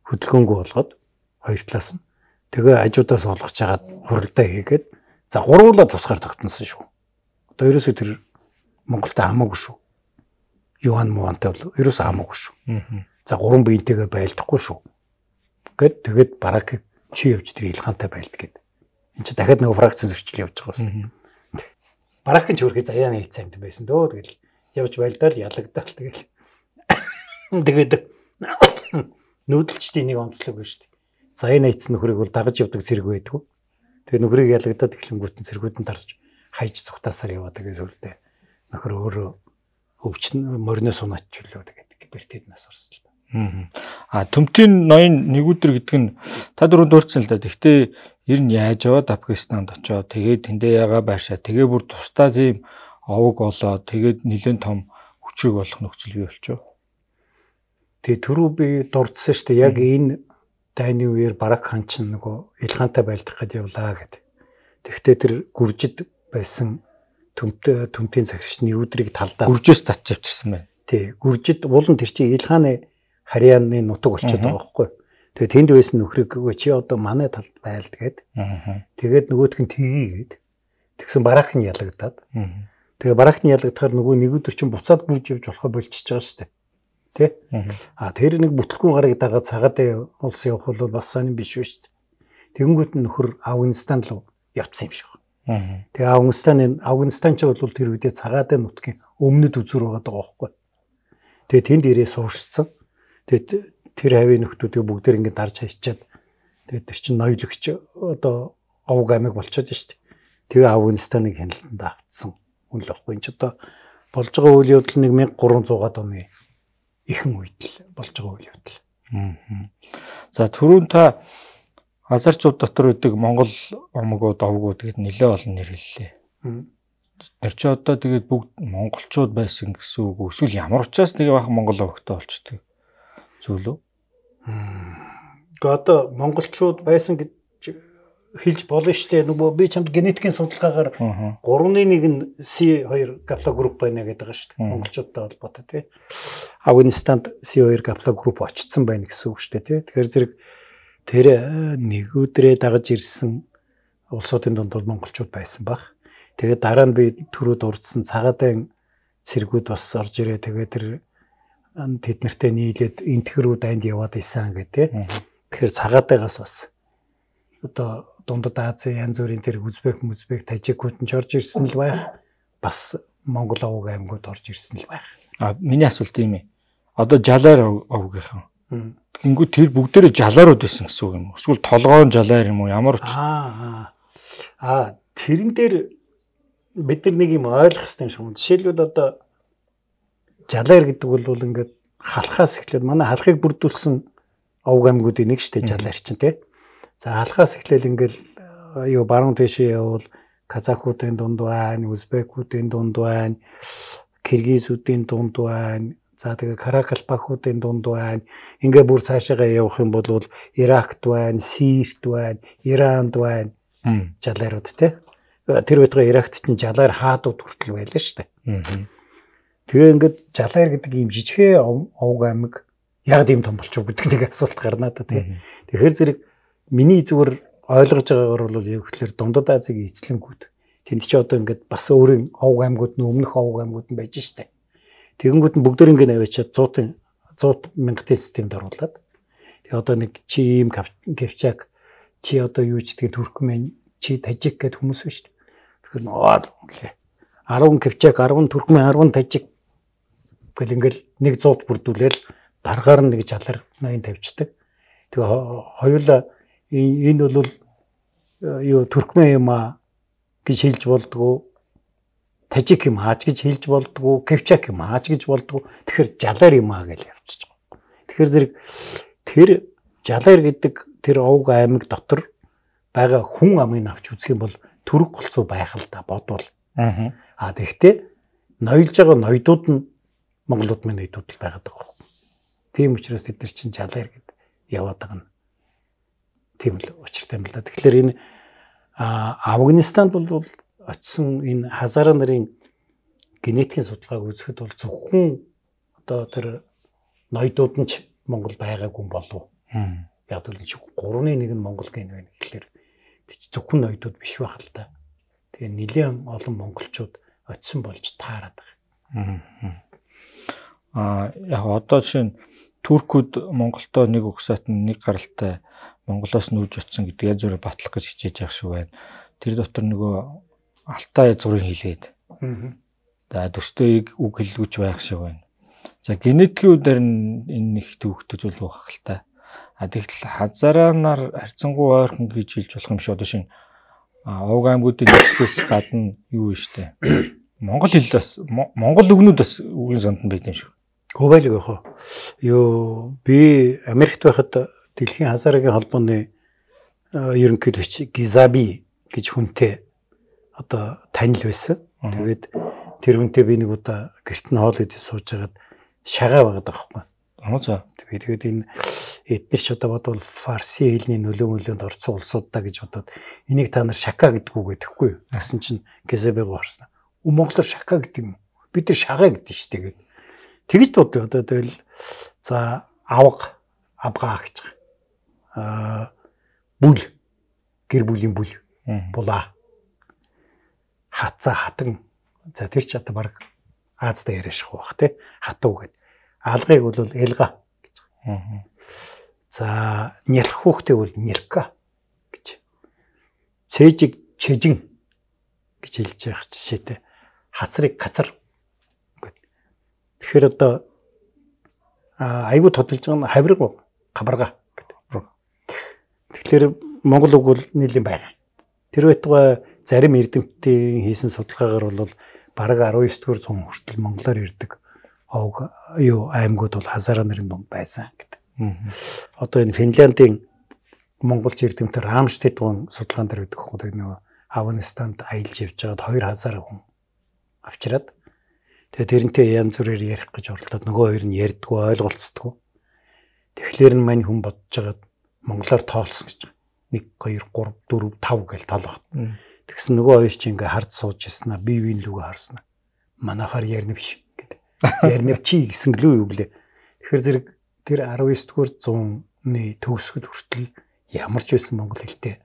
Speaker 1: хөдөлгөөнгүй болгоод хоёр талаас нь тэгээ ажуудаас олгож хагаад хуралдаа хийгээд за гурвуулаа тусгаар тогтносон шүү. Одоо ерөөсөө тэр Монголд хамаагүй шүү. Юан муантай бол ерөөсөө хамаагүй шүү. За гурван биентэйгээ байлдахгүй шүү гээд тэгээд бараг чи явж тэр илхаантай байлт гээд. Энд чи дахиад нэг фракц зөрчил явж байгаа юм байна. Барахын ч хөрхий заяа нэг цай юм байсан дөө тэгэл явж байлдаал ялагдал тэгэл. Тэгээд нүүдэлчдийн нэг онцлог байна шүү дээ. Заяа нэгц нөхрийг бол дагаж явдаг зэрэг байдгүй. Тэгээд нөхрийг ялагдаад эхлэнгүүтэн зэргүүдэн тарж хайж цухтаасаар яваад байгаа зүйлдэ. Нөхөр өөрөө өвчн мориноос
Speaker 2: унаач чөлөө
Speaker 1: тэгээд гибертэд нас орсон л.
Speaker 2: Аа төмтийн ноён нэгүдэр гэдэг нь та дөрөнд өөрчлөн л да. Гэхдээ ер нь яаж яваад Афганистанд очоод тэгээд тэндээ ягаа байшаа тэгээ бүр тусдаа тийм овог олоод тэгээд нэлээд том хүчрэг болох нөхцөл бий болчихо.
Speaker 1: Тэгээ түрүү би дурдсан шүү дээ. Яг энэ дайны үеэр бараг хан чинь нөгөө Илхантай байлдах гэдээ явлаа гэд. Тэгвэл тэр гүржид байсан төмтө төмтийн захирчны өвдрийг талдаа гүржээс татчих авчирсан байна. Тий, гүржид уулын тэр чинь Илханы харьяаны нутаг болчиход байгаа байхгүй. Тэгээ тэнд байсан нөхрийг чи одоо манай талд байл тэгээд тэгээд нөгөөтг нь тгий гээд тэгсэн бараах нь ялагдаад тэгээ бараах нь ялагдахаар нөгөө нэг өдөр чинь буцаад бүрж явж болохоо болчихж байгаа шүү дээ. Тэ? А тэр нэг бүтлгүй гараг дагаад цагаад улс явах бол бас сайн биш шүү дээ. Тэгэнгүүт нөхөр Афганистан руу явцсан юм шиг. Тэгээ Афганистан Афганистан ч бол тэр үедээ цагаат нутгийн өмнөд үзүр байгаа даа байхгүй. Тэгээ тэнд ирээ сууршсан. Тэгээд тэр хавийн нөхдүүдийг бүгдээр ингээд дарж хайчаад тэгээд тэр чинь ноёлогч одоо овг амиг болчиход шүү дээ. Тэгээ Афганистаныг хяналтанд автсан. Үн л واخгүй. Энд ч одоо болж байгаа үйл явдал нэг 1300-аад
Speaker 2: оны ихэн үед л болж байгаа үйл явдал. Аа. За түрүүн та Азар цуд дотор үүдэг Монгол омгууд, овгууд гэд нэлээ олон нэр хэллээ. Тэр чи одоо тэгээд бүгд монголчууд байсан гэсэн үг. Эсвэл ямар учраас нэг бахан монгол овгтой болчдөг зүйл үү?
Speaker 1: Гэхдээ одоо монголчууд байсан гэж хэлж болно шүү дээ. Нөгөө би чамд генетикийн судалгаагаар 3-1 нь C2 гапла групп байна гэдэг байгаа шүү дээ. Монголчуудтай холбоотой тий. Афганистанд C2 гапла групп очсон байна гэсэн үг шүү дээ тий. Тэгэхээр зэрэг тэр э, нэг өдрөө дагаж ирсэн улсуудын дунд бол монголчууд байсан баг. Тэгээд дараа нь би төрөө дурдсан цагаатайн цэргүүд бас орж ирээ. Тэгээд тэр тэд нартэй нийлээд энтгэрүүд анд яваад исэн гэдэг. Тэгэхээр цагаатайгаас бас одоо дундад Азийн янз бүрийн тэр Үзбек, Мүзбек, Тажикууд
Speaker 2: нь орж ирсэн л байх. Бас Монгол овог аймагуд орж ирсэн л байх. А миний асуулт юм ээ. Одоо жалаар овгийнхан. Гингүү тэр бүгдээрээ жалаарууд байсан гэсэн үг юм уу? Эсвэл толгоон жалаар юм уу? Ямар учир?
Speaker 1: Аа. Аа, тэрэн дээр бид нар нэг юм ойлгох хэрэгтэй юм шиг. Жишээлбэл одоо Жалаар гэдэг бол ингээд халахаас эхлээд манай халахыг бүрдүүлсэн овг аймагуудын нэг штэ жалаар чинь тий. За халахаас эхлээл ингээл юу баруун тийшээ явбал казахуудын дунд байна, узбекуудын дунд байна, киргизүүдийн дунд байна. За тэгээ каракалпахуудын дунд байна. Ингээ бүр цаашаагаа явах юм бол Иракт байна, Сирт байна, Иранд байна. Жалаарууд тий. Э, тэр байтугай Иракт чинь жалаар хаадууд хүртэл байлаа штэ. Аа Тэгээ ингээд жалаар гэдэг ийм жижигхэн овг аймаг яг ийм том болчих гэдэг нэг асуулт гарна та тий. Тэгэхээр зэрэг миний зүгээр ойлгож байгаагаар бол яг ихлээр дундад Азийн эцлэнгүүд тэнд чи одоо ингээд бас өөрийн овг аймагуд нь өмнөх овг аймагуд нь байж штэ. Тэгэнгүүт нь бүгдээр ингээд аваачаад 100 100 мянгатай системд оруулаад тэгээ одоо нэг чи ийм гавчааг чи одоо юу ч тэгээ туркмен чи тажик гэдэг хүмүүс биш. Тэгэхээр нөө 10 гавчааг 10 туркмен 10 тажик Гэхдээ ингээл нэг 100-т бүрдүүлээл дараагаар нь нэг 60-аар 80 тавьчихдаг. Тэгээ хоёул энэ бол э, юу Туркмен юм аа гэж хэлж болдгоо тажик юм хаач гэж хэлж болдгоо кевчак юм хаач гэж болдгоо тэгэхэр жалаар юм аа гэж явчих. Тэгэхэр зэрэг тэр жалаар гэдэг тэр овг аймаг дотор байгаа хүн амыг авч үзэх юм бол төрөг голцоо байх л да бодвол. Аа. А тэгэхдээ ноёлж байгаа ноёдууд нь монголууд минь хэдүүд л байгаад байгаа юм. Тийм учраас тэд нар чинь жалаар гээд яваад байгаа нь. Тийм л учиртай юм л да. Тэгэхээр энэ Афганистанд бол очисон энэ хазара нарын генетикийн судалгааг үзэхэд бол зөвхөн одоо тэр ноёдууд нь ч Монгол байгаагүй болов. Яг л чи 3-ны 1 нь Монгол гэн байна гэхэлэр зөвхөн ноёдууд биш байх л да. Тэгээ нэлээд олон монголчууд очисон болж таарат
Speaker 2: байгаа. А яг одоо жишээ нь Туркуд Монголтой нэг угсаат нэг гаралтай Монголоос нүүж очсон гэдгээ зөв батлах гэж хичээж явах шиг байна. Тэр дотор нөгөө Алтай язгуурын хилгээд. За төстэйг үг хэлгүүч байх шиг байна. За генетикийн үдээр энэ нэг төвөгтэй зүйл байх хэлтэй. А тэгтэл хазараа нар харьцангуй ойрхон гэж хэлж болох юм шиг одоо шин овг аймагуудын нийтлээс гадна юу вэ штэ. Монгол хэл бас монгол үгнүүд бас үгийн санд нь байдаг юм шиг.
Speaker 1: Кубайл гэх үү? Юу би Америкт байхад дэлхийн хазаарагийн холбооны ерөнхийлөгч Гизаби гэж хүнтэй одоо танил байсан. Тэгээд тэр хүнтэй би нэг удаа гэрт нь хоол идэж сууж хагаад шагаа байгаад байхгүй. Аа за. Тэгээд тэгээд энэ эдгээр ч одоо бодвол фарси хэлний нөлөө мөлөнд орсон улсууд та гэж бодоод энийг та нар шака гэдгүү гэдэггүй. Насан чинь Гизабиг орсон. Монгол шака гэдэг юм. Бид нар шагаа гэдэг шүү дээ. Тэгж дууддаг одоо тэгэл за авга авгаа гэж аа бүл гэр бүлийн бүл була хацаа хатан за тэр ч одоо баг Аазда яриашх байх тий хатуу гэд алгыг бол элга гэж аа за нялх хүүхдээ бол нялка гэж цэжиг чэжин гэж хэлж байх жишээтэй хацрыг кацар Тэгэхээр одоо айгүй тодолж байгаа нь хавирга габарга гэдэг. Тэгэхээр монгол үг бол нэлийн байгаа. Тэр байтугай зарим эрдэмтдийн хийсэн судалгаагаар бол бараг 19 дугаар зуун хүртэл монголоор ирдэг овг юу аймагуд бол хазара нарын дунд байсан гэдэг. Одоо энэ Финляндийн монголч эрдэмтэр Рамштед гон судалгаан дээр үүдэх хөх нөгөө Авганистанд аялж явж байгаад 2000 хүн авчираад Тэгээ тэрнтэй янз бүрээр ярих гэж оролдоод нөгөө хоёр нь ярьдгүй ойлголцдгүй. Тэгэхээр нь мань хүн бодож байгаад монголоор тоолсон гэж байна. 1 2 3 4 5 гэж толгот. Тэгсэн нөгөө хоёр чи ингээ хард сууж яснаа бие биеийн лүгөө харснаа. Манахаар ярина биш гэдэг. Ярина чи гэсэн гэлөө юу гэлээ. Тэгэхээр зэрэг тэр 19-р 100-ны төгсгөл хүртэл ямар ч байсан монгол хэлтэй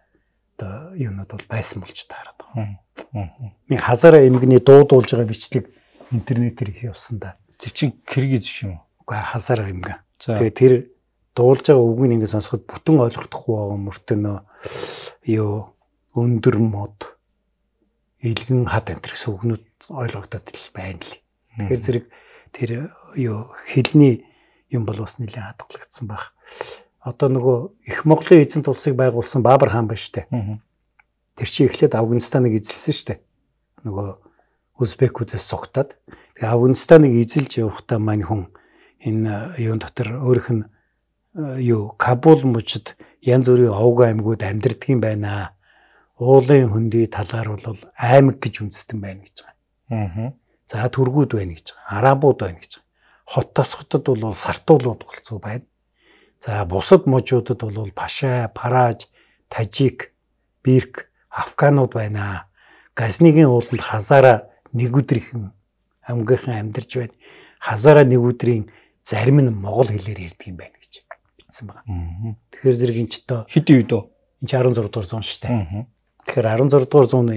Speaker 1: одоо юунод бол байсан болж таарат. Би хазараа эмгэний дуудуулж байгаа бичлэг интернетээр их явсандаа. Тэр чин киргиз шүү. Уга хасарга юм гээ. Тэгээ тэр дуулж байгаа үгийг ингээд сонсоход бүтэн ойлгохдохгүй байгаа мөртөнөө ёо өндөр мод илгэн хат энэ гэсэн үгнүүд ойлгогдоод л байна лээ. Тэгэхээр зэрэг тэр ёо хэлний юм бол бас нэлээд хадгалагдсан баг. Одоо нөгөө их Монголын эзэн тулсыг байгуулсан Баабар хаан байна штэ. Тэр чи эхлээд Афганистаныг эзэлсэн штэ. Нөгөө узбекуудаас сугтаад тэгээ Афганистаныг эзэлж явахдаа мань хүн энэ э, юун дотор өөрөх нь э, юу Кабул мужид янз бүрийн овг аймагуд амьдардаг юм байна. Уулын хөндөй талаар бол аймаг гэж үндэстэн байна гэж байгаа. Аа. За түргүүд байна гэж байгаа. Арабууд байна гэж байгаа. Хот тосхотод бол сартуулууд голцоо байна. За бусад мужуудад бол паша, параж, тажик, бирк, афганууд байна. Газныгийн ууланд хазаараа нэг өдрийн хамгийнхан амьдарч байна. Хазаараа нэг өдрийн зарим нь монгол хэлээр ярьдаг юм байна гэж бичсэн байгаа. Тэгэхээр зэрэг энэ ч тоо хэдийн үед оо энэ 16 дугаар зуун шүү дээ. Тэгэхээр 16 дугаар зууны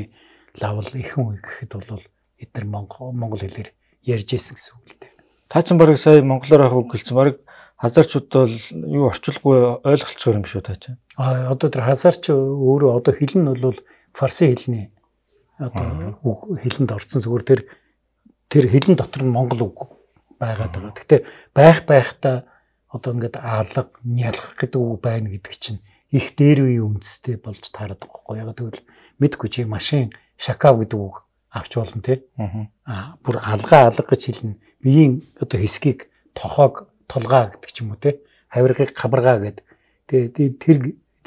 Speaker 1: лавл
Speaker 2: ихэн үе гэхэд бол бид нар монгол монгол хэлээр ярьж исэн гэсэн үг л дээ. Таачин бараг сая монголоор ах өгөлцөн бараг хазарчууд бол юу орчилгүй ойлголцоор юм шүү таачин.
Speaker 1: А одоо тэр хазарч өөрөө одоо хэл нь бол фарси хэлний одоо үг хэлэнд орсон зүгээр тэр тэр хэлэн дотор нь монгол үг байгаад байгаа. Гэхдээ байх байхдаа одоо ингээд аалга, нялх гэдэг үг байна гэдэг чинь их дээр үе үндэстэй болж таардаг байхгүй яг тэгвэл мэдгүй чи машин шакав гэдэг үг авч болно тий. Аа бүр алгаа алга гэж хэлнэ. Биеийн одоо хэсгийг тохоог толгаа гэдэг ч юм уу тий. Хавиргыг хабаргаа гэдэг. Тэгээ тэр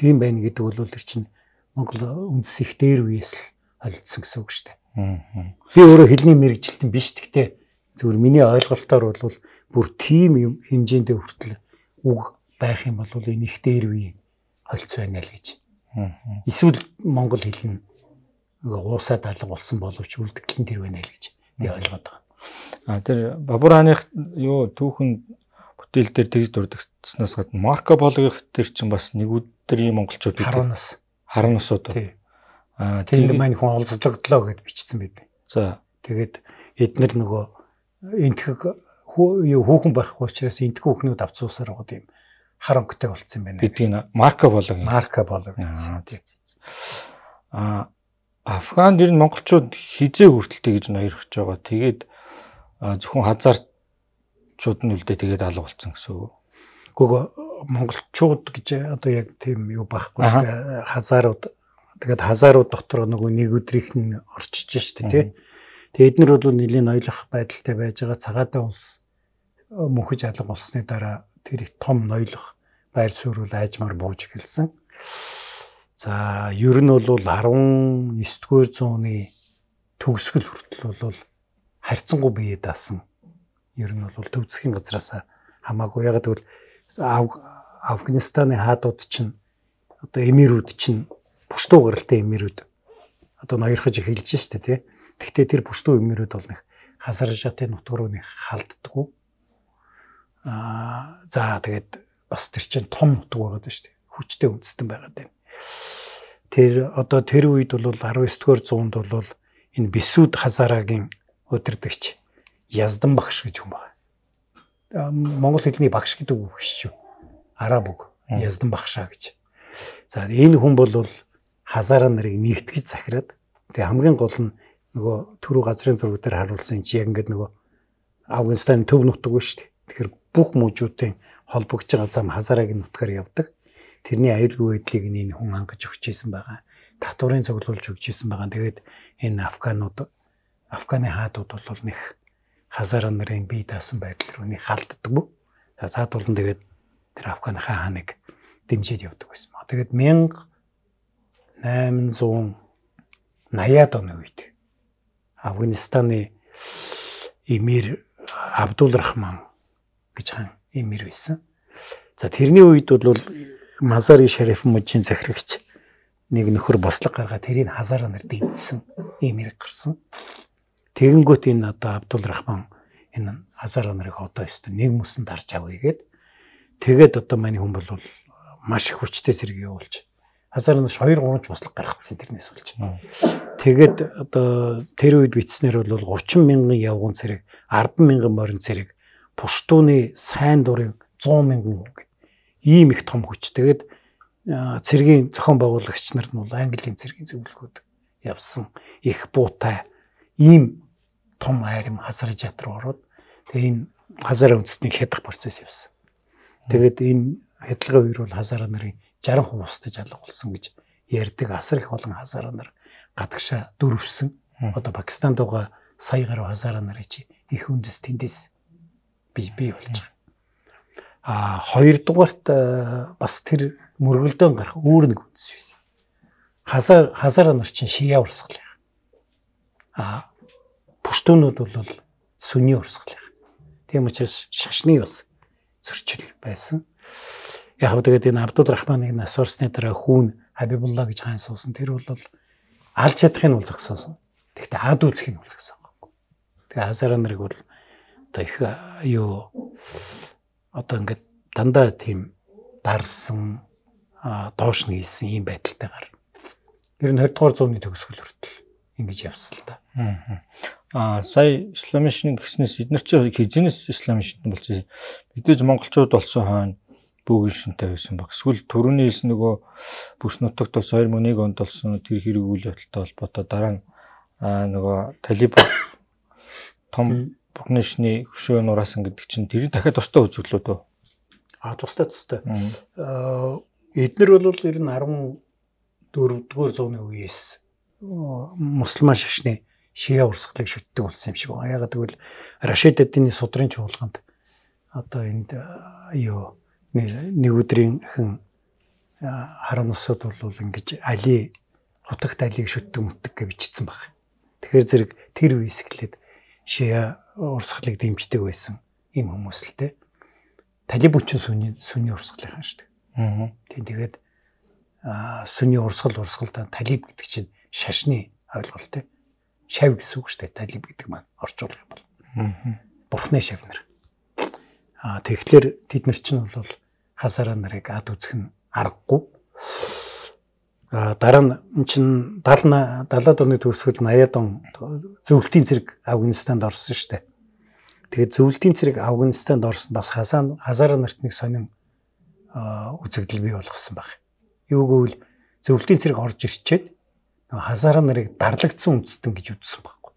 Speaker 1: тийм байна гэдэг бол тэр чинь Монгол үндэс их дээр үеэс л олдсон гэсэн үг шүү
Speaker 2: дээ.
Speaker 1: Би өөрөө хэлний мэрэгжилтэн биш гэхдээ зөвхөн миний ойлголтоор бол бүр тийм юм хэмжээндээ хүртэл үг байх юм бол энэ их дээр үе холц байна л гэж. Эсвэл монгол хэл нь уусаа даалга болсон боловч үлдгэлэн тэр байна л гэж би ойлгоод
Speaker 2: байгаа. А тэр Бабурааных юу түүхэн бүтээл дээр тэгж дурдсанаас гадна Марко Пологийн тэр чинь бас нэг өдөр ийм монголчууд харнаас харнасууд. Тийм Аа тэнд мань
Speaker 1: хүн олзлогдлоо гэд бичсэн байдаг. За. Тэгээд эднэр нөгөө энтхэг хүүхэн байхгүй учраас энтхэг хүүхнүүд авцуусаар гоо тийм хар өнгөтэй болцсон байна.
Speaker 2: Гэдгийг марка болог. Марка болог гэсэн. Аа Афганд ер нь монголчууд хизээ хүртэлтэй гэж ноёрхож байгаа. Тэгээд зөвхөн хазаарчууд нь үлдээ тэгээд алга болсон гэсэн үг. Гэхдээ монголчууд гэж одоо яг тийм
Speaker 1: юу байхгүй шүү дээ. Хазаарууд Тэгээд хазаарууд дотор нөгөө нэг өдрийнх нь орчиж штэ тий. Тэгээд эднэр бол нэлийн ноёлох байдалтай байж байгаа цагаатаа улс э, мөнхөж алга болсны дараа тэр их том ноёлох байр суурь аажмаар бууж эхэлсэн. За ер нь бол 19-р зууны төгсгөл хүртэл бол харьцангуй бие даасан. Ер нь бол төвцгийн газраас хамаагүй ягаад гэвэл Афганистаны хаадууд чинь одоо эмирүүд чинь бүштүү гаралтай эмэрүүд одоо ноёрхож эхэлж штэ тий. Тэгтээ тэр бүштүү эмэрүүд бол нэг хасар жатын нутгаруу нэг халддаггүй. Аа за тэгээд бас тэр чинь том нутг байгаад штэ. Хүчтэй үндэстэн байгаад байна. Тэр одоо тэр үед бол 19-р зуунд бол энэ бисүүд хазараагийн удирдагч яздан багш гэж хүм байна. Э, Монгол хэлний багш гэдэг үг шүү. Араб үг. Яздан багшаа гэж. За энэ хүн бол хазаара нарыг нэгтгэж захираад тэгээ хамгийн гол нь нөгөө түрүү газрын зураг дээр харуулсан чи яг ингээд нөгөө Афганистан төв нутаг ба шүү дээ. Тэгэхээр бүх мужуудын холбогдож байгаа зам хазаарагийн нутгаар явдаг. Тэрний аюулгүй байдлыг энэ хүн ангаж өгч исэн байгаа. Татварын цуглуулж өгч исэн байгаа. Тэгээд энэ афганууд афганы хаадууд бол нэх хазаара нарын бие даасан байдал руу нэг халддаг бүү. За цаатуулн тэгээд тэр афганы хааныг дэмжиж явдаг байсан маа. Тэгээд 1000 880-аад оны үед Афганистаны эмир Абдул Рахман гэж хан эмир байсан. За тэрний үед бол Мазари Шариф мужийн захирагч нэг нөхөр бослог гаргаа тэрийг хазаараа нэр дэмжсэн эмир гарсан. Тэгэнгүүт энэ одоо Абдул Рахман энэ хазаараа нэрийг одоо өстө нэг мөсөнд дарж авъя гэд тэгээд одоо маний хүн бол маш их хүчтэй сэргээ явуулж хасаар нь 2 3 туслах гаргацсан тэрнээс болж. Тэгээд одоо тэр үед бичснээр бол 30 мянган явган цэрэг 10 мянган морин цэрэг пуштууны сайн дурын 100 мянган гэх ийм их том хүч. Тэгээд цэргийн зохион байгуулагч нар нь бол Английн цэргийн зөвлөгөөд явсан их буутай ийм том айрам хасар жатар ороод тэгээ энэ хасар үндэстнийг хядах процесс явсан. Тэгээд энэ хядлага үер бол хасар нарын 60 хувьстаж алгуулсан гэж ярьдаг асар их олон хазаар нар гадагшаа дөрвсөн. Одоо Пакистанд байгаа сая гаруй хазаар нар чи их үндэс тэндээс бий бий болж байгаа. А хоёрдугаарт э, бас тэр мөргөлдөөн гарах өөр нэг үндэс байсан. Хазар хазар нар чинь шия урсгал юм. А пуштунууд бол сүний урсгал юм. Тийм учраас шашны бас зөрчил байсан яг тэгээд энэ Абдул Рахманыг нас орсны дараа хүүн Хабибулла гэж хаан суусан. Тэр бол алж чадахыг нь үлзгсэн. Тэгэхдээ ад үзэх нь үлзгсэн байхгүй. Тэгээ хасараа нарыг бол одоо их юу одоо ингээд дандаа тийм дарсан доош
Speaker 2: нь хийсэн ийм байдалтай гар. Ер нь 20 дугаар зууны төгсгөл хүртэл ингэж явсан л да. Аа сая исламын шин гэснээс эдгээр чи хизэнэс исламын шин болж мэдээж монголчууд болсон хойно бөөгн шинтэй байсан баг. Эсвэл төрөний хэлс нөгөө бүс нутагт бас 2001 онд болсон тэр хэрэг үйл явдалтай холбоотой дараа нь нөгөө талибан том бүхнэшний хөшөө нураасан гэдэг чинь тэр дахиад тустай үзүүлэлүүд үү?
Speaker 1: А тустай тустай. Эднэр бол ер нь 14 дугаар зууны үеэс мусульман шашны шиа урсгалыг шүтдэг болсон юм шиг байна. Ягаад гэвэл Рашид эдний судрын чуулганд одоо энд юу нэг өдрийн хэн харамсууд бол ингэж али хутагт алийг шүтдэг мөтг гэж бичсэн баг. Тэгэхээр зэрэг тэр үесгэлээд шия урсгалыг дэмждэг байсан ийм хүмүүс л те. Талибан ч сүний сүний урсгалын хаан шүү дээ. Аа. Тэгээд сүний урсгал урсгалдаа талиб гэдэг чинь шашны ойлголт те. Шав гэсэн үг шүү дээ. Талиб гэдэг маань орчуулах юм бол. Аа. Бурхны шавнар. Аа тэгэхээр тэд нар чинь бол хасараа нарыг ад үзэх нь аргагүй. А дараа нь чин 70 70-аад оны төгсгөл 80-аад он зөвлөлтийн зэрэг Афганистанд орсон шүү дээ. Тэгээд зөвлөлтийн зэрэг Афганистанд орсон бас хасаа хазараа нарт нэг сонин үзэгдэл бий болгосон баг. Юу гэвэл зөвлөлтийн зэрэг орж ирчээд хазараа нарыг дарлагдсан үндэстэн гэж үзсэн байхгүй.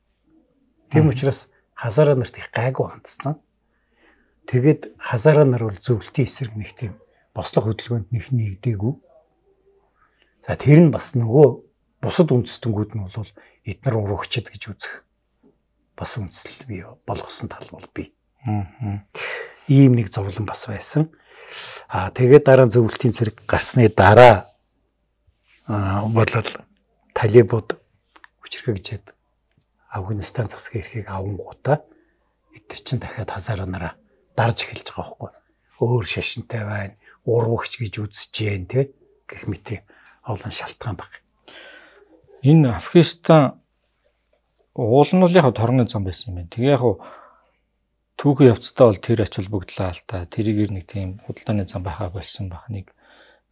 Speaker 1: Тийм учраас хазараа нарт их гайгүй хандсан. Тэгэд хазаараа нар бол зөвлөлтийн эсрэг нэг тийм бослох хөдөлгөөнд нэг нэгдээгүй. За тэр нь бас нөгөө бусад үндэстэнгүүд нь бол эднэр урагчд гэж үзэх бас үндэслэл бий болгосон тал бол бий. Аа. Ийм нэг зовлон бас байсан. Аа тэгээд дараа зөвлөлтийн зэрэг гарсны дараа аа бодлол талибууд хүчрхэгжээд Афганистан засгийн эрхийг авангуудаа эдгээр чинь дахиад хазаараа нараа дарж эхэлж байгаа байхгүй өөр шашинтай байна урвагч гэж үзэж जैन те гэх
Speaker 2: мэт олон шалтгаан баг. Энэ Афгистан уулнуулынхаа торгоны зам байсан юм байна. Тэгээ яг түүхий явцдаа бол тэр ачаал бүгдлээ л та. Тэрийг нэг тийм худалдааны зам байхаа болсон баг. Нэг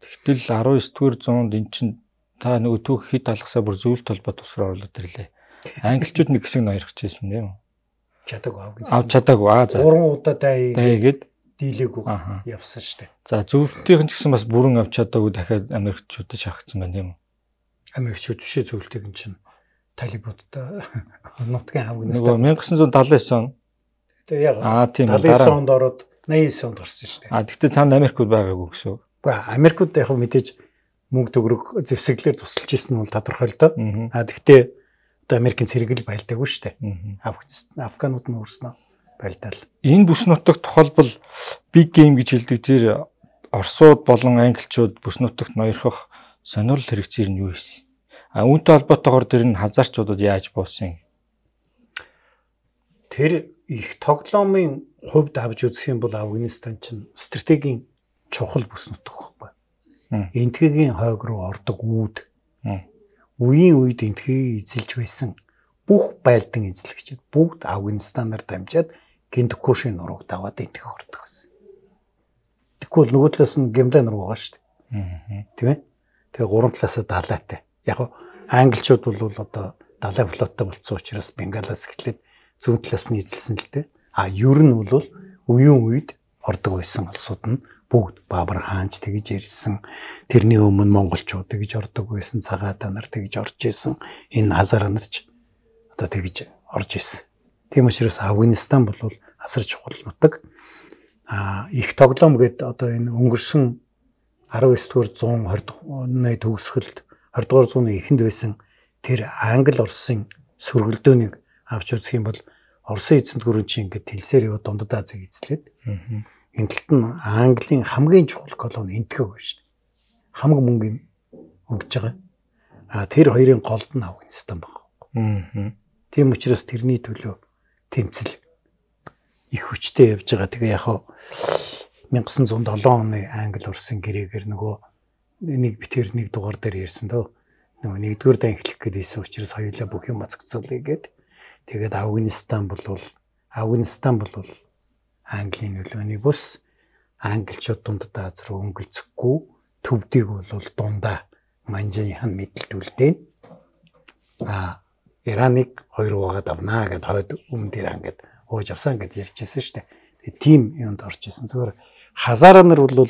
Speaker 2: тэгтэл 19-р зуунд эн чин та нөгөө түүх хит алгасаа бүр зүйлт толгой тусраа оруулаад ирлээ. Англичууд нэг хэсэг нь ойрхож байсан тийм үү? чадаагүй аа гэсэн. Авч чадаагүй аа за. 3 удаа дайг гээд
Speaker 1: дийлээгүй явсан штэ.
Speaker 2: За зөвлөлтийн ч гэсэн бас бүрэн авч чадаагүй дахиад Америкчуудад шахацсан байна тийм үү? Америкчууд бишээ зөвлөлтийн чинь талибуудтай
Speaker 1: нутгийн хамаг нэстэй. Нөгөө
Speaker 2: 1979 он. Тэгээ яг. Аа тийм үү. 79 онд
Speaker 1: ороод 89 онд гарсан шүү
Speaker 2: дээ. Аа тэгтээ цаанд Америкд байгаагүй гэсэн. Үгүй Америкд яг
Speaker 1: мэдээж мөнгө төгрөг зэвсэглэр тусалж исэн нь бол тодорхой л доо. Аа тэгтээ Одоо Америкийн цэрэг л байлдаагүй шүү дээ. Афганууд нь өөрснөө байлдаал.
Speaker 2: Энэ бүс нутагт тохолбол big game гэж хэлдэг тэр Оросууд болон англичууд бүс нутагт ноёрхох сонирхол хэрэгцээр нь юу байсан? А үүнтэй холбоотойгоор тэр нь хазарчуудад яаж буусан? Тэр их тоглоомын хувьд авж үзэх юм
Speaker 1: бол Афганистан чинь стратегийн чухал бүс нутаг байхгүй. Энтгийн хойг руу ордог үүд үеийн үед энтхийг эзэлж байсан бүх байлдан эзлэгчид бүгд Афганистанаар дамжаад Гиндкушийн нурууг даваад энтхэх ордог байсан. Тэгвэл нөгөө талаас нь Гимдэ нуруу байгаа шүү
Speaker 2: дээ.
Speaker 1: Тийм ээ. Тэгээ гурван талаасаа далаатай. Яг нь англичууд бол одоо далайн флоттой болсон учраас Бенгалаас эхлээд зүүн талаас нь эзэлсэн л дээ. А ер нь бол үеийн үед ордог байсан улсууд нь бүгд Бабар хаанч тэгж ирсэн. Тэрний өмнө монголчууд тэгж ордог байсан, цагаата нар тэгж орж исэн. Энэ хазар нарч одоо тэгж орж исэн. Тийм учраас Афганистан бол асар чухал нутаг. А их тоглоом гэд одоо энэ өнгөрсөн 19-р 120-ны төгсгөлд 20-р зууны эхэнд байсан тэр Англи Оросын сөргөлдөөнийг авч үзэх юм бол Оросын эзэнт гүрэн чи ингээд тэлсээр яваад дундад Азиг эзлээд. Аа Эндэлт нь Английн хамгийн чухал колони эндгөө байна шүү дээ. Хамаг мөнгө юм өгж байгаа. А тэр хоёрын голд нь Афганистан баг. Аа. Тийм учраас тэрний төлөө тэмцэл их хүчтэй явж байгаа. Тэгээ яг хаа 1907 оны Англи Урсын гэрээгээр нөгөө нэг битэр нэг дугаар дээр ярьсан дөө. Нөгөө нэгдүгээр дан эхлэх гэдээсэн учраас хоёулаа бүх юм мацгцуулъя гээд. Тэгээд Афганистан болвол Афганистан болвол Английн нөлөөний бус англичууд дундад Аз руу өнгөлцөхгүй төвдгийг бол дундаа манжийнхан мэдлдүүлдэн а Ираныг хоёр угаад авнаа гэд хойд өмнөд Иран гэд ууж авсан гэд ярьжсэн шүү дээ. Тэгээ тийм юмд орж исэн. Зүгээр хазаара нар бол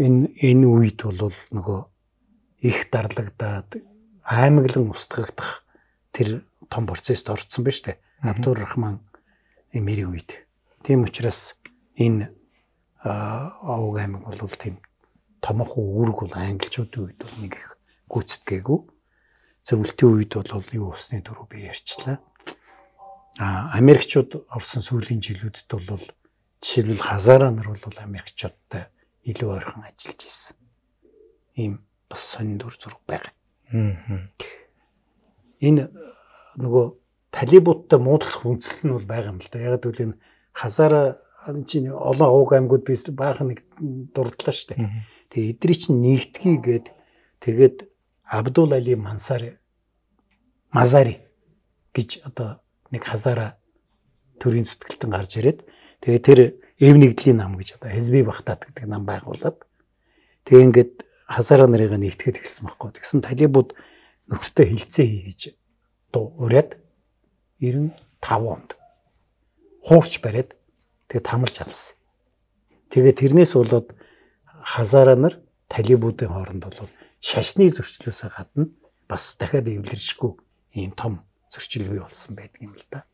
Speaker 1: энэ энэ үед бол нөгөө их дарлагдаад аймаглан устгагдах тэр том процессд орцсон ба штэ. Абдур Рахман эмэрийн үед. Тийм учраас энэ овог аймаг бол тийм томоохон үүрэг бол англичуудын үед бол нэг их гүйцэтгээгүй. Зөвлөлтийн үед бол юу усны төрөө би ярьчлаа. А Америкчууд орсон сүүлийн жилүүдэд бол жишээлбэл хазаараа нар бол Америкчуудтай илүү ойрхон ажиллаж ирсэн. Ийм бас сонин дүр зураг байга.
Speaker 2: Аа.
Speaker 1: Энэ нөгөө талибуудтай муудалцах үндэслэл нь бол байгаа юм л да. Ягд үл энэ хасаара чинь олон овог аймагуд би баахан нэг дурдлаа штэ. Тэгээ эдгээр чинь нэгтгий гээд тэгээд Абдул Али Мансари Мазари гэж одоо нэг хазаара төрийн зүтгэлтэн гарч ирээд тэгээ тэр эв нэгдлийн нам гэж одоо Хизби Бахтат гэдэг нам байгуулад тэгээ ингээд хазаара нарыг нэгтгэж эхэлсэн байхгүй. Тэгсэн талибууд нөхөртөө хилцээ хий гэж одоо ураад 95 онд хуурч бариад тэгээд тамарч алсан. Тэгээд тэрнээс болоод хазаара нар талибуудын хооронд бол шашны зөрчлөөс гадна бас дахиад эвлэршгүй ийм том зөрчил бий болсон байдаг юм л да.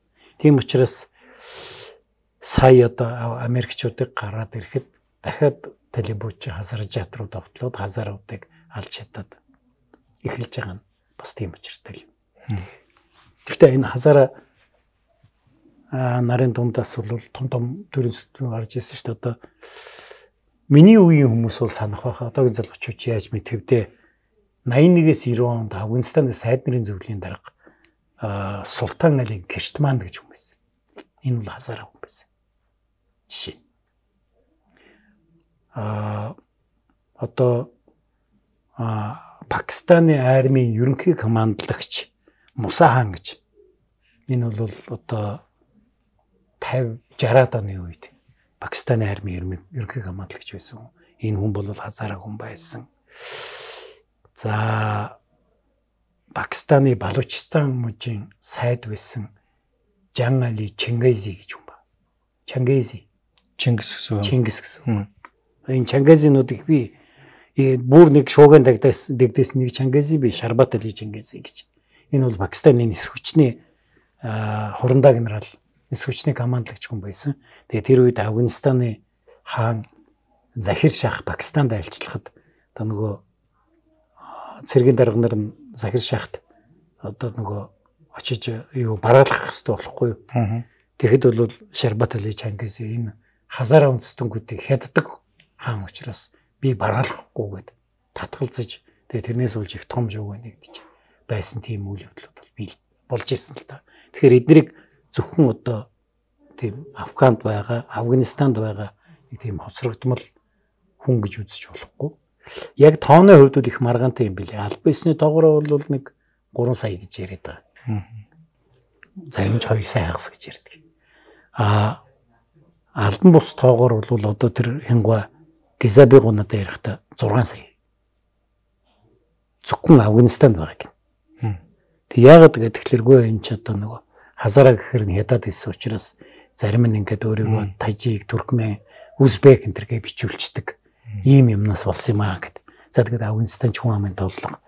Speaker 1: Тийм учраас сая одоо Америкчуудыг гараад ирэхэд дахиад талибууч хазар жатрууд овтлоод хазаруудыг алж чадаад эхэлж байгаа нь бас тийм учиртай юм. Гэхдээ энэ хазараа нарын дундаас бол том том төрийн сэтгэл гарч ирсэн шүү дээ. Одоо миний үеийн хүмүүс бол санах байха. Одоогийн залуучууд яаж мэдв дээ. 81-ээс 90 онд Афганистаны сайд нарын зөвлөлийн дарга Султан Али Кештман гэж хүн байсан. Энэ бол хазараа хүн байсан. Жишээ. А одоо а Пакистаны армийн ерөнхий командлагч Муса хаан гэж энэ бол одоо 50 60-аад оны үед Пакистаны армийн ермэг ерөнхий хамгаалагч байсан. Энэ хүн бол хазаараа хүн байсан. За Пакистаны Балучистан мужийн сайд байсан Жан Али Чингизи гэж хүн ба. Чингизи. Чингис гэсэн. Чингис гэсэн. Энэ Чингизинуудыг би бүр нэг шууган дагдаас дэгдээс нэг Чингизи би Шарбат Али Чингизи гэж. Энэ бол Пакистаны нэс хүчний хурандаа генерал эс хүчний командлагч хүн байсан. Тэгээ тэр үед Афганистаны хаан Захир шах Пакистанд айлчлахад одоо нөгөө цэргийн дарга нар нь Захир шахт одоо нөгөө очиж юу бараалах хэрэгтэй болохгүй юу. Тэгэхэд бол Шарбат Али Чангиз энэ хазаараа үндэстэнүүдийг хяддаг хаан учраас би бараалахгүй гэд татгалзаж тэгээ тэрнээс болж их том жуг нэгдэж байсан тийм үйл явдлууд бол бий болж исэн л та. Тэгэхээр эднэрийг зөвхөн одоо тийм Афганд байгаа, Афганистанд байгаа нэг тийм хоцрогдмол хүн гэж үзэж болохгүй. Яг тооны хувьд бол их маргаантай юм билээ. Аль бисны доогороо бол нэг 3 сая гэж яриад байгаа. Зарим ч 2 сая хагас гэж ярьдаг. А албан бус тоогоор бол одоо тэр хингва Гизаби гунадаа ярихдаа 6 сая. Зөвхөн Афганистанд байгаа гин. Тэг яагаад гэдэг тэгэхээр гоо энэ ч одоо нөгөө хазараа гэхэр нь ядаад исэн учраас зарим нь ингээд өөрийгөө тажиг, туркмен, узбек энэ төргээ бичүүлчдэг. Ийм юмнаас болсон юм аа гэд. За тэгээд Афганистан ч хүн амын тоглох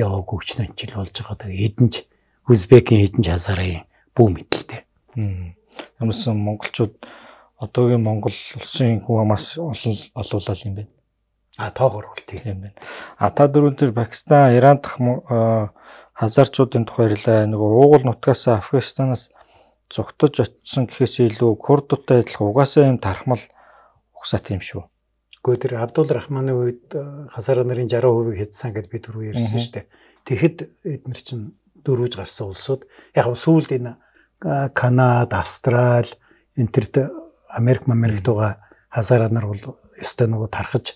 Speaker 1: яваагүй ч нэг жил болж байгаа. Тэгээд эдэнч
Speaker 2: узбекийн эдэнч хазарын бүү мэдлэлтэй. Ямарсан монголчууд одоогийн монгол улсын хүн амаас олуулаад юм бэ. А тоогоор бол тийм байна. А та дөрөв дээр Пакистан, Иран дах Хазарчуудын тухай ярьлаа. Нөгөө уугуул нутгаас Афганистанаас зүгтж очсон гэхээс илүү Курдуудтай адилхан угаасаа юм тархмал ухсаат юм шүү.
Speaker 1: Гэхдээ тэр Абдул Рахманы үед э, хасара нарын 60% хэдсэн гэдээ би түрүү ярьсан шүү дээ. Тэгэхэд эдгээр чинь дөрвөж гарсан улсууд яг нь сүүлд энэ э, Канада, Австрал, энэ төрт Америк, Америкт байгаа хасара нар бол ёстой нөгөө тархаж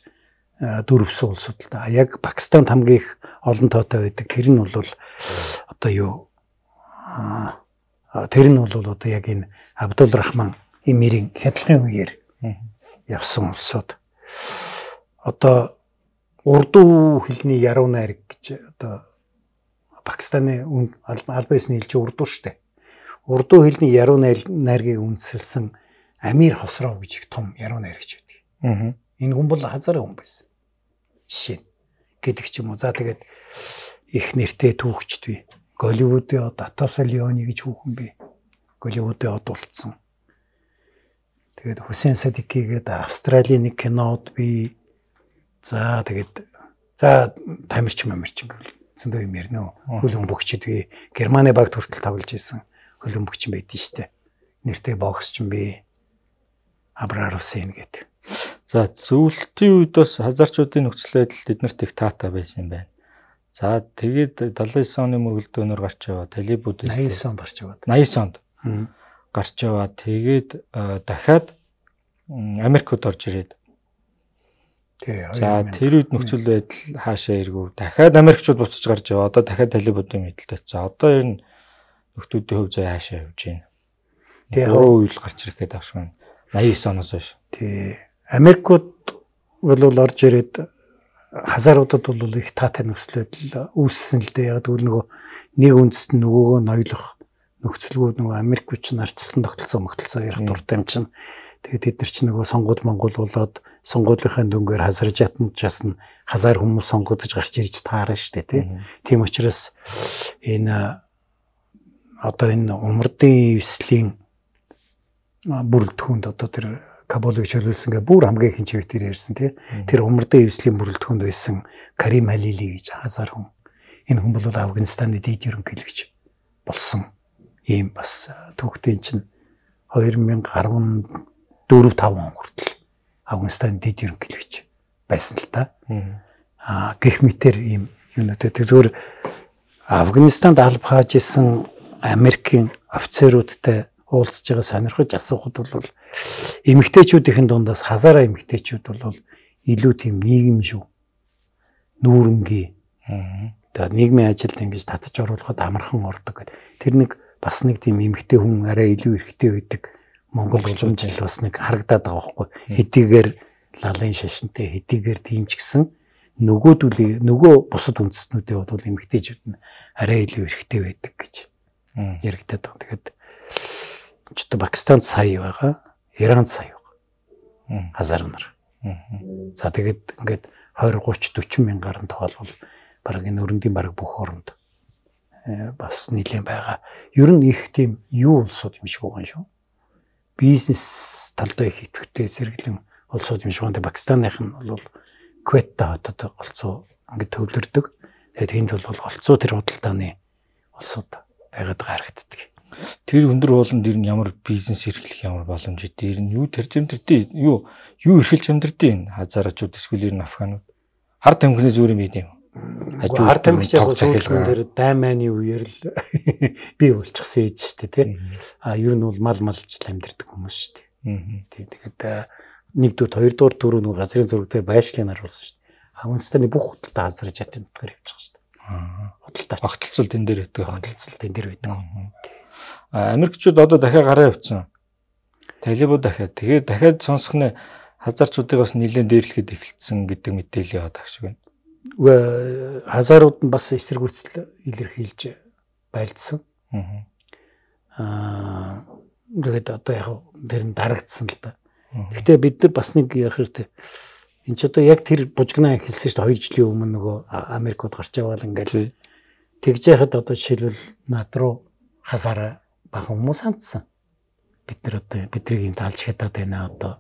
Speaker 1: Э, дөрвсөн улсууд л да. Яг Пакистан хамгийн их олон тоотой байдаг. Тэр нь бол одоо юу тэр нь бол одоо яг энэ Абдул Рахман эмэрийн хядлахын үеэр явсан улсууд. Одоо урдуу хэлний яруу найр гэж одоо Пакистаны албаасны хэлж урдуу штэ. Урдуу хэлний яруу найргийг үндэслэсэн Амир Хосров гэж их том яруу найрагч байдаг. Аа. Энэ хүн бол хазарын хүн байсан. Жишээ нь гэдэг ч юм уу. За тэгээд их нэртэй түүхч бий. Голливуудын Атасал Леони гэж хүүхэн бий. Голливуудын од болцсон. Тэгээд Хүсен Садикигээд Австралийн нэг кинод би за тэгээд за тамирч мамирч гэвэл зөндөө юм ярина уу. Хөлөн бөгчд би Германы багт хүртэл тоглож исэн хөлөн бөгч юм байдгийн штэ. Нэртэй боксч юм би. Абрарусен
Speaker 2: гэдэг. За зөвлөлтийн үед бас хазарчуудын нөхцөл байдал эднэрт их таатай байсан юм байна. За тэгээд 79 оны мөргөлдөөнөр гарч яваа талибууд 89 онд гарч яваад 80 онд гарч яваа тэгээд э, дахиад Америкт орж ирээд За тэр үед нөхцөл байдал хаашаа эргүү дахиад Америкчууд буцаж гарч яваа одоо дахиад талибуудын мэдлэлтэй. За одоо ер нь нөхдүүдийн хувь зөө хаашаа явж байна. Тэгээд 3 үйл гарч ирэх гээд байгаа шүү. 89 оноос хойш.
Speaker 1: Тий. Америкууд бол орж ирээд хазааруудад бол их таатай нөхцөлөд үүссэн л дээ. Яг тэгвэл нөгөө нэг үндэст нь нөгөөгөө ноёлох нөхцөлгүй нөгөө Америкч нь арчсан тогтолцоо мөгтөлцөө ярих дуртай юм чинь. Тэгээд тэд нар чинь нөгөө сонгууд Монгол болоод сонгуулийн дөнгөөр хазарж ятна жасна хазаар хүмүүс сонгогдож гарч ирж таарна шүү дээ тийм. Тийм учраас энэ одоо энэ умардын эвслийн бүрэлдэхүүнд одоо тэр Каболыг чөлөөлсөн гэ бүр хамгийн ихэн чивэг дээр ярьсан тий. Тэр умардын эвслийн бүрэлдэхүүнд байсан Карим Алили гэж хазар хүн. Энэ хүн бол Афганистаны дээд ерөнхийлөгч болсон ийм бас түүхтэй чинь 2014 5 он хүртэл Афганистаны дэд ерөнхийлөгч байсан л та. Аа гих мэтэр ийм юмнуудтэй тэг зөвөр Афганистанд албахааж исэн Америкийн офицеруудтай уулзж байгаа сонирхож асуухад бол эмэгтэйчүүдийн дундаас хазаараа эмэгтэйчүүд бол илүү тийм нийгэм шүү. Нүүрэнгийн. Тэгээд нийгмийн ажилд ингэж татаж оруулахад амархан ордог гэд. Тэр нэг бас нэг тийм эмэгтэй хүн арай илүү эрэгтэй байдаг. Монгол уламжлал бас нэг харагдаад байгаа байхгүй. Хэдийгээр лалын шашинтай хэдийгээр тийм ч гэсэн нөгөөдөл нөгөө бусад үндэстнүүдээ бол эмэгтэйчүүд нь арай илүү эрэгтэй байдаг гэж яригдаад байгаа. Тэгэхээр одоо Пакистанд сая байгаа, Иранд сая байгаа. Хазар нар. За тэгэд ингээд 20 30 40 мянгаар нь тоолвол баг энэ өрөндийн баг бүх оронд э, бас нэлээд байгаа. Ер нь их тийм юу улсууд юм шиг байгаа шүү. Бизнес талдаа их идэвхтэй сэргэлэн улсууд юм шиг байна. Пакистанных нь бол Квета хотод голцоо ингээд төвлөрдөг.
Speaker 2: Тэгээд тэнд бол голцоо тэр худалдааны улсууд байгаад байгаа харагддаг тэр өндөр ууланд ер нь ямар бизнес эрхлэх ямар боломж дээр нь юу тарж амьдртыг юу юу эрхэлж амьдртыг хазараачууд эсвэл ер нь афганууд хар тамхины зүгээр юм ийм хажуу хар тамхич яг сүүлгэн дээр
Speaker 1: даймааны үеэр л
Speaker 2: би болчихсон
Speaker 1: ээж штэ тий а ер нь бол мал малж амьдэрдэг хүмүүс штэ тий тэгэхэд нэгдүгээр хоёрдугаар төрөө нэг газрын зураг дээр байшлыг харуулсан штэ хамнастай бүх худалдаа газар жатын
Speaker 2: дээр явчих штэ худалдаа багталцал энэ дээр байдаг худалцал энэ дээр байдаг Америкчууд одоо дахиад гараа явцсан. Талибууд дахиад тэгээд дахиад сонсох нь хазарчуудыг бас нэлээд дээрлэхэд эхэлсэн гэдэг мэдээлэл яваад ах шиг байна.
Speaker 1: Хазарууд нь бас эсэргүүцэл илэрхийлж байлдсан. Аа тэгээд одоо яг тэр нь дарагдсан л да. Гэхдээ бид нар бас нэг яг хэрэгтэй Энд ч одоо яг тэр бужигнаа эхэлсэн шүү дээ 2 жилийн өмнө нөгөө Америкод гарч яваал ингээл тэгж яхад одоо жишээлбэл над руу хасаараа бага хүмүүс хандсан. Бид нар одоо биднийг энэ талж хятаад байна одоо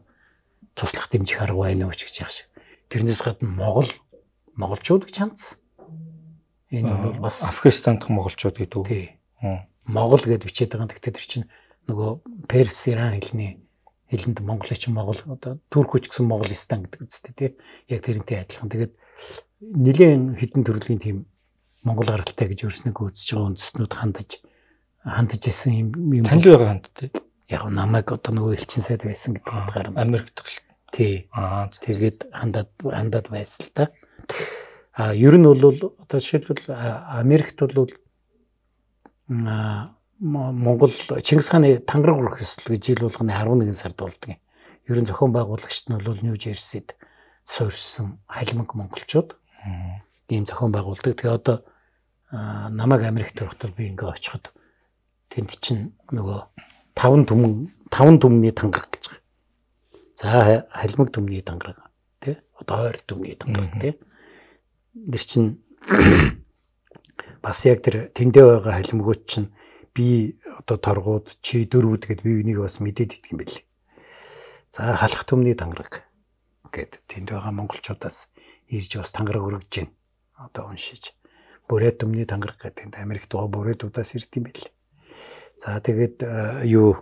Speaker 1: туслах дэмжих арга байна уу ч гэж яах шиг. Тэрнээс гадна Монгол монголчууд гэж хандсан. Энэ бол бас Афганистан дахь монголчууд гэдэг үү? Тий. Монгол гэд бичээд байгаа. Гэхдээ тэр чинь нөгөө Перс, Иран хэлний хэлэнд монголч монгол одоо туркч гэсэн монголистан гэдэг үстэй тий. Яг тэрнтэй адилхан. Тэгээд нилийн хідэн төрлийн тийм монгол гаралтай гэж өөрснөө үзэж байгаа үндэстнүүд хандаж хандж исэн юм юм. Танд байгаа ханд тий. Яг намайг одоо нөгөө элчин сайд байсан гэдэг утгаар нь. Америкт гэл. Тий. Аа тэгээд хандаад хандаад байсан л да. А ер нь бол одоо жишээлбэл Америкт бол Монгол Чингис хааны Тангараг урах ёслол гэж жил болгоны 11 сард болдог юм. Ер нь зохион байгуулагчид нь бол Нью Жерсид суурьсан халимаг монголчууд ийм зохион байгуулдаг. Тэгээ одоо намайг Америкт явахдаа би ингээ очиход Тэнд чинь нөгөө таван түмэн таван түмний тангараг гэж байгаа. За халимаг түмний тангараг тий. Одоо хоёр түмний тангараг тий. Тэр чинь бас яг тэр тэндээ байгаа халимгууд чинь би одоо торгууд чи дөрвүүд гэд би энийг бас мэдээд идэх юм бэлээ. За халах төмний тангараг гэд тэнд байгаа монголчуудаас ирж бас тангараг өргөж гин одоо уншиж бүрээ төмний тангараг гэдэг Америкт байгаа бүрээтуудаас ирд юм бэлээ. За тэгээд э, юу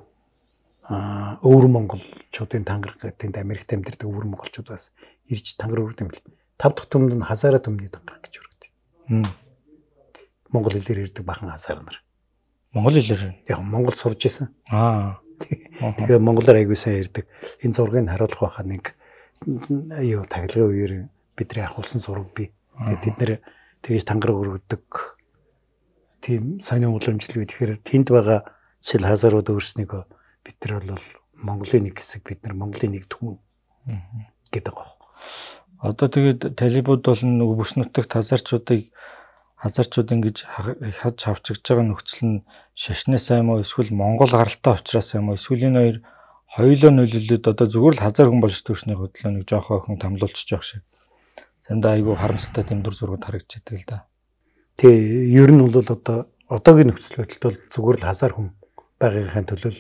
Speaker 1: а өвөр монголчуудын тангараг гэдэг Америкт амьдардаг өвөр монголчууд бас ирж тангараг үрдэм бил. Тав дахь төмөнд нь хазаара төмний тангараг гэж өргөдөг. Монгол хэлээр ирдэг бахан хазаар нар. Монгол хэлээр. Яг Монгол сурж исэн. Аа. Тэгээ монголоор аягүй сайн ярьдаг. Энэ зургийг харуулах байхад нэг юу тагларын үеэр бидний ахуулсан зураг би. Тэгээ тэд нэр тэгж тангараг өргөдөг тийм сони уламжил бий. Тэгэхээр тэнд байгаа шил хазарууд өөрснийгөө бид нар бол Монголын нэг хэсэг бид нар Монголын нэг түмэн
Speaker 2: гэдэг байгаа юм. Одоо тэгээд талибууд бол нэг бүс нутагт хазарчуудыг хазарчууд ингэж хад чавчж байгаа нөхцөл нь шашнаас юм уу эсвэл монгол гаралтай ухраас юм уу эсвэл энэ хоёр хоёулаа нөлөөлөд одоо зүгээр л хазар хүн болж төрсний хөдлөө нэг жоохоо охин тамлуулчих жоох шиг. Заримдаа айгүй харамсалтай тэм дүр зургууд харагдчихдаг л да. Тэг ер нь бол одоо одоогийн нөхцөл байдалд бол зүгээр л хазар хүн
Speaker 1: байгаагийнхаа төлөө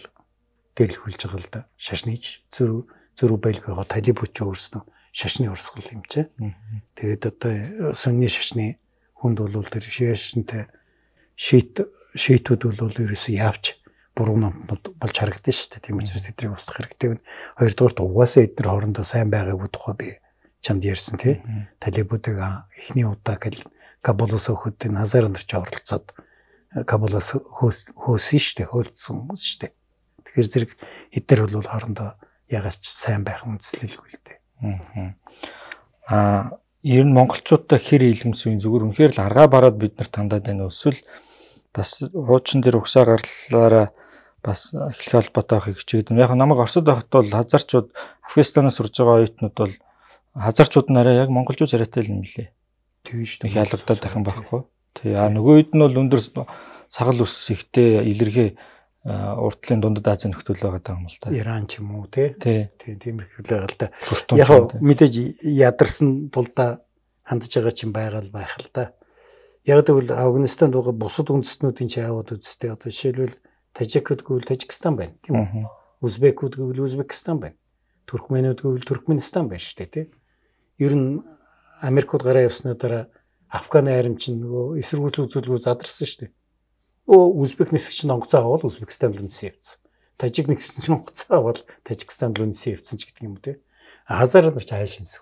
Speaker 1: дээрлхүүлж байгаа л да. Шашныч зөрүү зөрүү байлгүй хоо талибуч өөрснөө шашны урсгал юм чи. Тэгээд одоо сүнний шашны хүнд бол тэр шашинтай шийт шийтүүд бол ерөөсөө явж буруу номтнууд болж харагдаж штэ. Тийм учраас эдрийг устгах хэрэгтэй байна. Хоёрдугаар нь угаасаа эдгээр хоорондоо сайн байгаагүй тухай би чамд ярьсан тий. Талибуудыг эхний удаа гэл Кабулас хөтөд назар нар чи оролцоод э, Кабулас хөөсөн шүү дээ, хөөлдсөн хүмүүс шүү дээ. Тэгэхээр зэрэг эдгээр бол хоорондоо ягаад ч сайн байх үндэслэлгүй
Speaker 2: л дээ. Аа ер нь монголчуудаа хэр илэмсвэн зүгээр үнэхээр л аргаа бараад бид нарт хандаад байна эсвэл бас хуучин дээр угсаа гарлаараа бас эхлэх албатай ахыг хичээдэн. Яг намайг Оросд байхад бол хазарчууд Афганистанаас урж байгаа оюутнууд бол хазарчууд нараа яг монголчууд царайтай л юм лээ тэгж ялагдаад байх юм байхгүй. Тий. А нөгөө хэд нь бол өндөр сагал ус ихтэй илэрхий урд талын дундад Азийн нөхцөл байгаа юм л да.
Speaker 1: Иран ч юм уу тий. Тий. Тиймэрхүү л байгаа л да. Яг мэдээж ядарсан тулдаа хандж байгаа ч юм байгаа л байх л да. Яг гэвэл Афганистанд байгаа бусад үндэстнүүдийн ч аавууд үзтэй одоо жишээлбэл Тажикуд гэвэл Тажикстан байна тийм үү? Узбекуд гэвэл Узбекистан байна. Туркменуд гэвэл Туркменистан байна шүү дээ тий. Ер нь Америкууд гараа явсны дараа Афганы айрам чинь нөгөө эсэргүүцэл үзүүлгүү задарсан шүү дээ. Өө Узбек нисгч нь онгоцоо авал Узбекистан руу нисээ явцсан. Тажик нисгч нь онгоцоо авал Тажикстан руу нисээ явцсан ч гэдэг юм үү те. Хазар нар ч хайш нисв.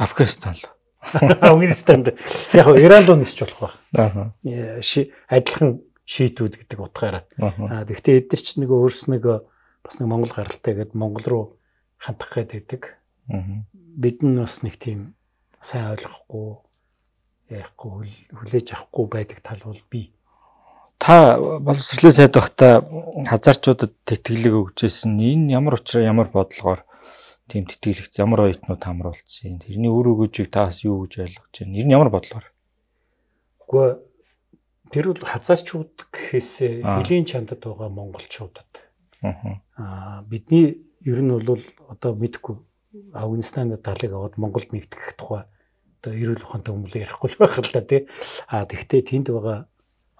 Speaker 2: Афганистан л.
Speaker 1: Афганистанд яг нь Иран руу нисч болох байх. Аа. Э, адилхан шийтүүд гэдэг утгаараа. Аа тэгвэл эдгээр чинь нөгөө өөрснөө бас нэг Монгол гаралтай гэдэг Монгол руу хандах гэдэг бид нь бас нэг тийм сайн ойлгохгүй яахгүй хүлээж авахгүй байдаг тал бол бий.
Speaker 2: Та боловсролын сайд багта хазарчуудад тэтгэлэг өгчээсэн. Энэ ямар учраа ямар бодлогоор тийм тэтгэлэгт ямар оюутнууд хамруулсан? Тэрний үр өгөөжийг таас юу гэж ойлгож байна? Энэ ямар бодлогоор?
Speaker 1: Уггүй тэр бол хазарчууд гэхээсээ нэлийн чамдад байгаа монголчуудад. Аа бидний ер нь бол одоо мэдгүй Афганистанд далыг аваад Монголд нэгтгэх тухай одоо эрүүл ухаантай хүмүүс ярихгүй л байх л да тий. А тэгвэл тэнд байгаа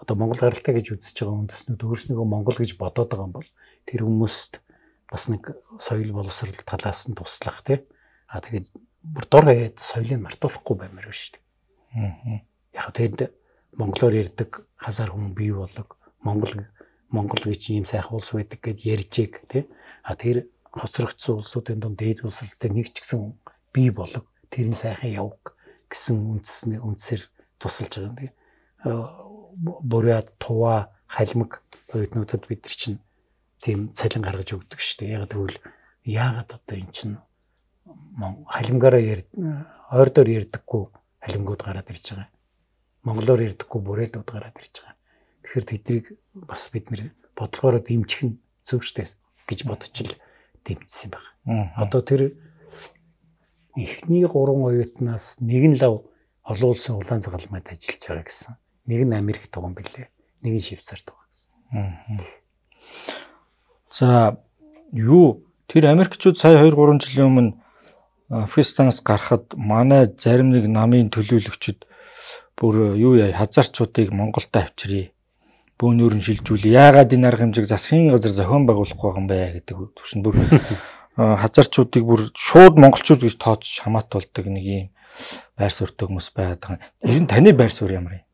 Speaker 1: одоо Монгол гаралтай гэж үзэж байгаа үндэснүүд өөрснөө Монгол гэж бодоод байгаа юм бол тэр хүмүүст бас нэг соёл боловсрол талаас нь туслах тий. А тэгээд бүр дур хаяад соёлыг мартуулахгүй баймаар байна шүү дээ. Аа. Яг тэнд монголоор ярьдаг хасар хүмүүс бий болог Монгол Монгол гэж ийм сайх улс байдаг гэд ярьжээг тий. А тэр хоцрогдсон улсуудын дунд дээд улсалтай нэг ч гэсэн бий болог тэр нь сайхан явг гэсэн үндэсний үндсээр тусалж байгаа юм тийм. Э, Бурят, Тува, Халимг хоёуднуудад бид нар чинь тийм цалин гаргаж өгдөг шүү дээ. Ягаад гэвэл яагаад одоо эн чинь халимгаараа ярд э, ойрдоор ярддаггүй халимгууд гараад ирж байгаа. Монголоор ярддаггүй бүрээдүүд гараад ирж байгаа. Тэгэхээр тэдрийг бас бид нэр бодлогоороо дэмжих нь зөв штэ гэж бодож ил дэмжсэн баг. Одоо тэр эхний 3 оюутнаас нэг нь лав олон улсын улаан загалмайд ажиллаж байгаа гэсэн. Нэг нь Америкт байгаа юм билээ. Нэг нь Швейцарт байгаа гэсэн.
Speaker 2: За юу тэр Америкчууд сая 2 3 жилийн өмнө Афганистанаас гарахад манай зарим нэг намын төлөөлөгчд бүр э, юу яа хазарчуудыг Монголд авчирээ бөөнөр нь шилжүүлээ. Яагаад энэ арга хэмжээг засгийн газар зохион байгуулахгүй байгаа юм бэ гэдэг төвшин бүр хазарчуудыг бүр шууд монголчууд гэж тооцож хамаатуулдаг нэг юм байр суурьтай хүмүүс байдаг. Ер нь таны байр суурь ямар юм?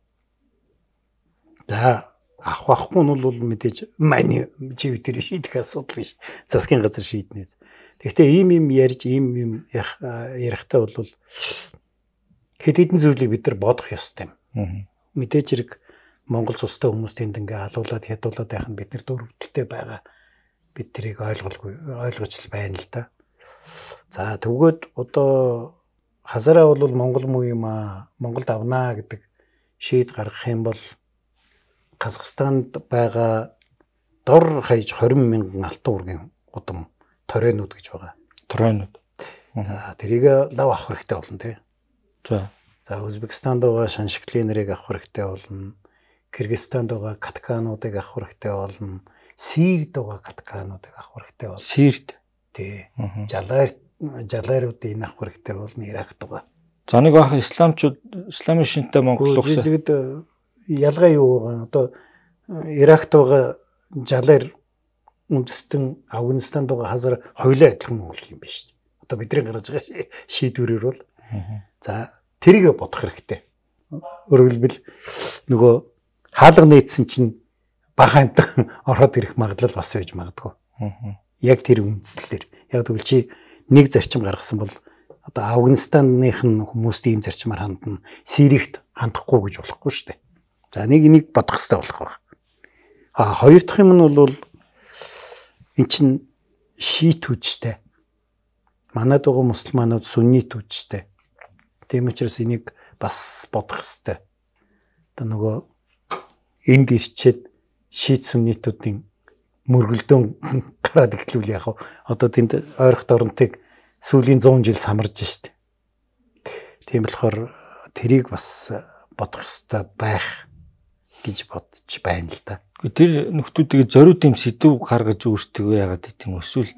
Speaker 2: За ах байхгүй нь бол
Speaker 1: мэдээж маний жив дээр шийдэх асуудал биш. Засгийн газар шийднэ. Тэгэхдээ ийм юм ярьж ийм юм ярихтаа бол хэд хэдэн зүйлийг бид нар бодох ёстой юм. Мэдээж хэрэг Монгол цустай хүмүүс тэнд ингээ алуулаад ядуулаад байх нь бид нар дөрөвдөлтэй байгаа. Бид тэрийг ойлголгүй ойлгож л байна л да. За тэгвэл одоо хазараа бол Монгол муу юм аа Монголд авнаа гэдэг шийд гаргах юм бол Казахстанд байгаа дор хаяж 20 мянган алтан үргийн удам торенууд гэж байгаа.
Speaker 2: Торенууд. За
Speaker 1: тэрийг лав авах хэрэгтэй болно тий. За. За Узбекистанд байгаа шаншигтлын нэрийг авах хэрэгтэй болно. Кыргызстанд байгаа каткаануудыг авах хэрэгтэй болно. Сирд байгаа каткаануудыг авах хэрэгтэй болно. Сирд. Тий. Жалаар жалааруудыг энэ авах хэрэгтэй болно Иракт байгаа.
Speaker 2: За нэг баах исламчууд исламын шинтэй Монгол улсад
Speaker 1: зэгэд ялгаа юу байгаа? Одоо Иракт байгаа жалаар үндэстэн Афганистанд байгаа хазар хоёлоо адилхан Монгол юм байна шүү дээ. Одоо бидний гаргаж байгаа шийдвэрээр бол за тэрийг бодох хэрэгтэй. Өөрөвлөв нөгөө хаалга нээсэн чинь бага амтхан ороод ирэх магадлал бас байж магадгүй. Яг тэр үндслэлээр. Яг тэгвэл чи нэг зарчим гаргасан бол одоо Афганистанных нь хүмүүст ийм зарчмаар хандна. Сирийт хандахгүй гэж болохгүй шүү дээ. За нэг энийг бодох хэрэгтэй болох баг. А хоёр дахь юм нь бол эн чин шийтүүчтэй. Манайд байгаа мусульманууд сүннитүүчтэй. Тийм учраас энийг бас бодох хэрэгтэй. Одоо нөгөө энд ирчээд шийд сүмнитүүдийн мөргөлдөөн гараад иклүүл яах вэ? Одоо тэнд ойрох дорнтыг сүүлийн 100 жил самарж штт. Тийм болохоор тэрийг бас
Speaker 2: бодох хэрэгтэй байх гэж бодож байна л да. Тэр нөхдүүдийг зориуд юм сэдв гаргаж өөртөө яагаад гэдэг юм эсвэл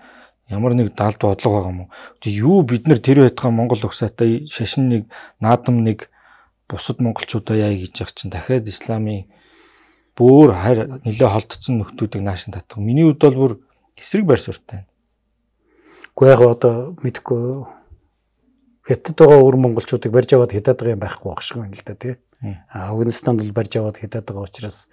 Speaker 2: ямар нэг далд бодлого байгаа юм уу? Юу бид нар тэр байтгаа Монгол угсаатай шашин нэг наадам нэг бусад монголчуудаа яа гэж яах чинь дахиад исламын бүр хайр нөлөө холдсон нөхдүүдийг нааш нь татах. Миний хувьд бол бүр эсрэг байр суурьтай. Гэхдээ яг одоо мэдхгүй хятад байгаа өөр монголчуудыг барьж аваад хятад байгаа юм байхгүй багш шиг байна
Speaker 1: л да тий. А Афганистанд бол барьж аваад хятад байгаа учраас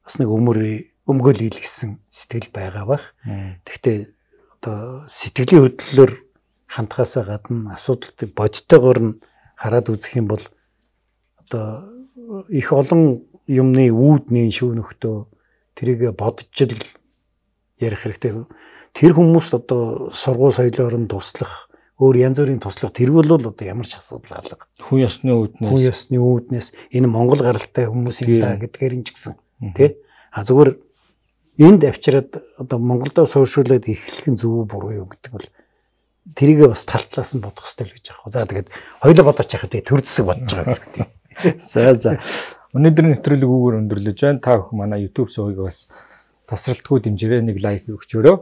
Speaker 1: бас нэг өмөр өмгөөл хийлгэсэн сэтгэл байгаа бах. Тэгвэл одоо сэтгэлийн хөдлөлөөр хандхаасаа гадна асуудалтай бодтойгоор нь хараад үзэх юм бол одоо их олон юмны үүдний шүүнөхдөө тэрийг бодож ярих хэрэгтэй. Тэр хүмүүст одоо сургууль соёлоор нь туслах, өөр янз бүрийн туслах тэр бол одоо ямар ч асуудал алга. Хүн ёсны үүднээс. Хүн ёсны үүднээс энэ Монгол гаралтай хүмүүс юм да гэдгээр нь ч гэсэн тий. А зүгээр энд авчираад одоо Монголдөө суурьшуулад эхлэх нь зөв үү буруу юу гэдэг бол тэрийгээ бас талтлаас нь бодох хэрэгтэй л гэж аахгүй. За тэгээд хоёул бодож яхад төр зэсэг бодож байгаа гэх юм.
Speaker 2: За за. Өнөөдрийн нэвтрүүлэг үүгээр өндөрлөж байна. Та бүхэн манай YouTube сувгийг бас тасралтгүй дэмжээрэй, нэг лайк өгч өрөө.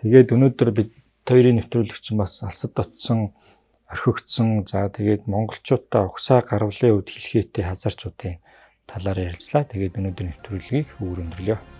Speaker 2: Тэгээд өнөөдөр бид хоёрын нэвтрүүлэг чинь бас алсад дотсон орхигдсон за тэгээд монголчуудаа угсаа гарвлын үед хэлхээтэй хазарчуудын талаар ярилцлаа. Тэгээд өнөөдөр нэвтрүүлгийг үүгээр өндөрлөё.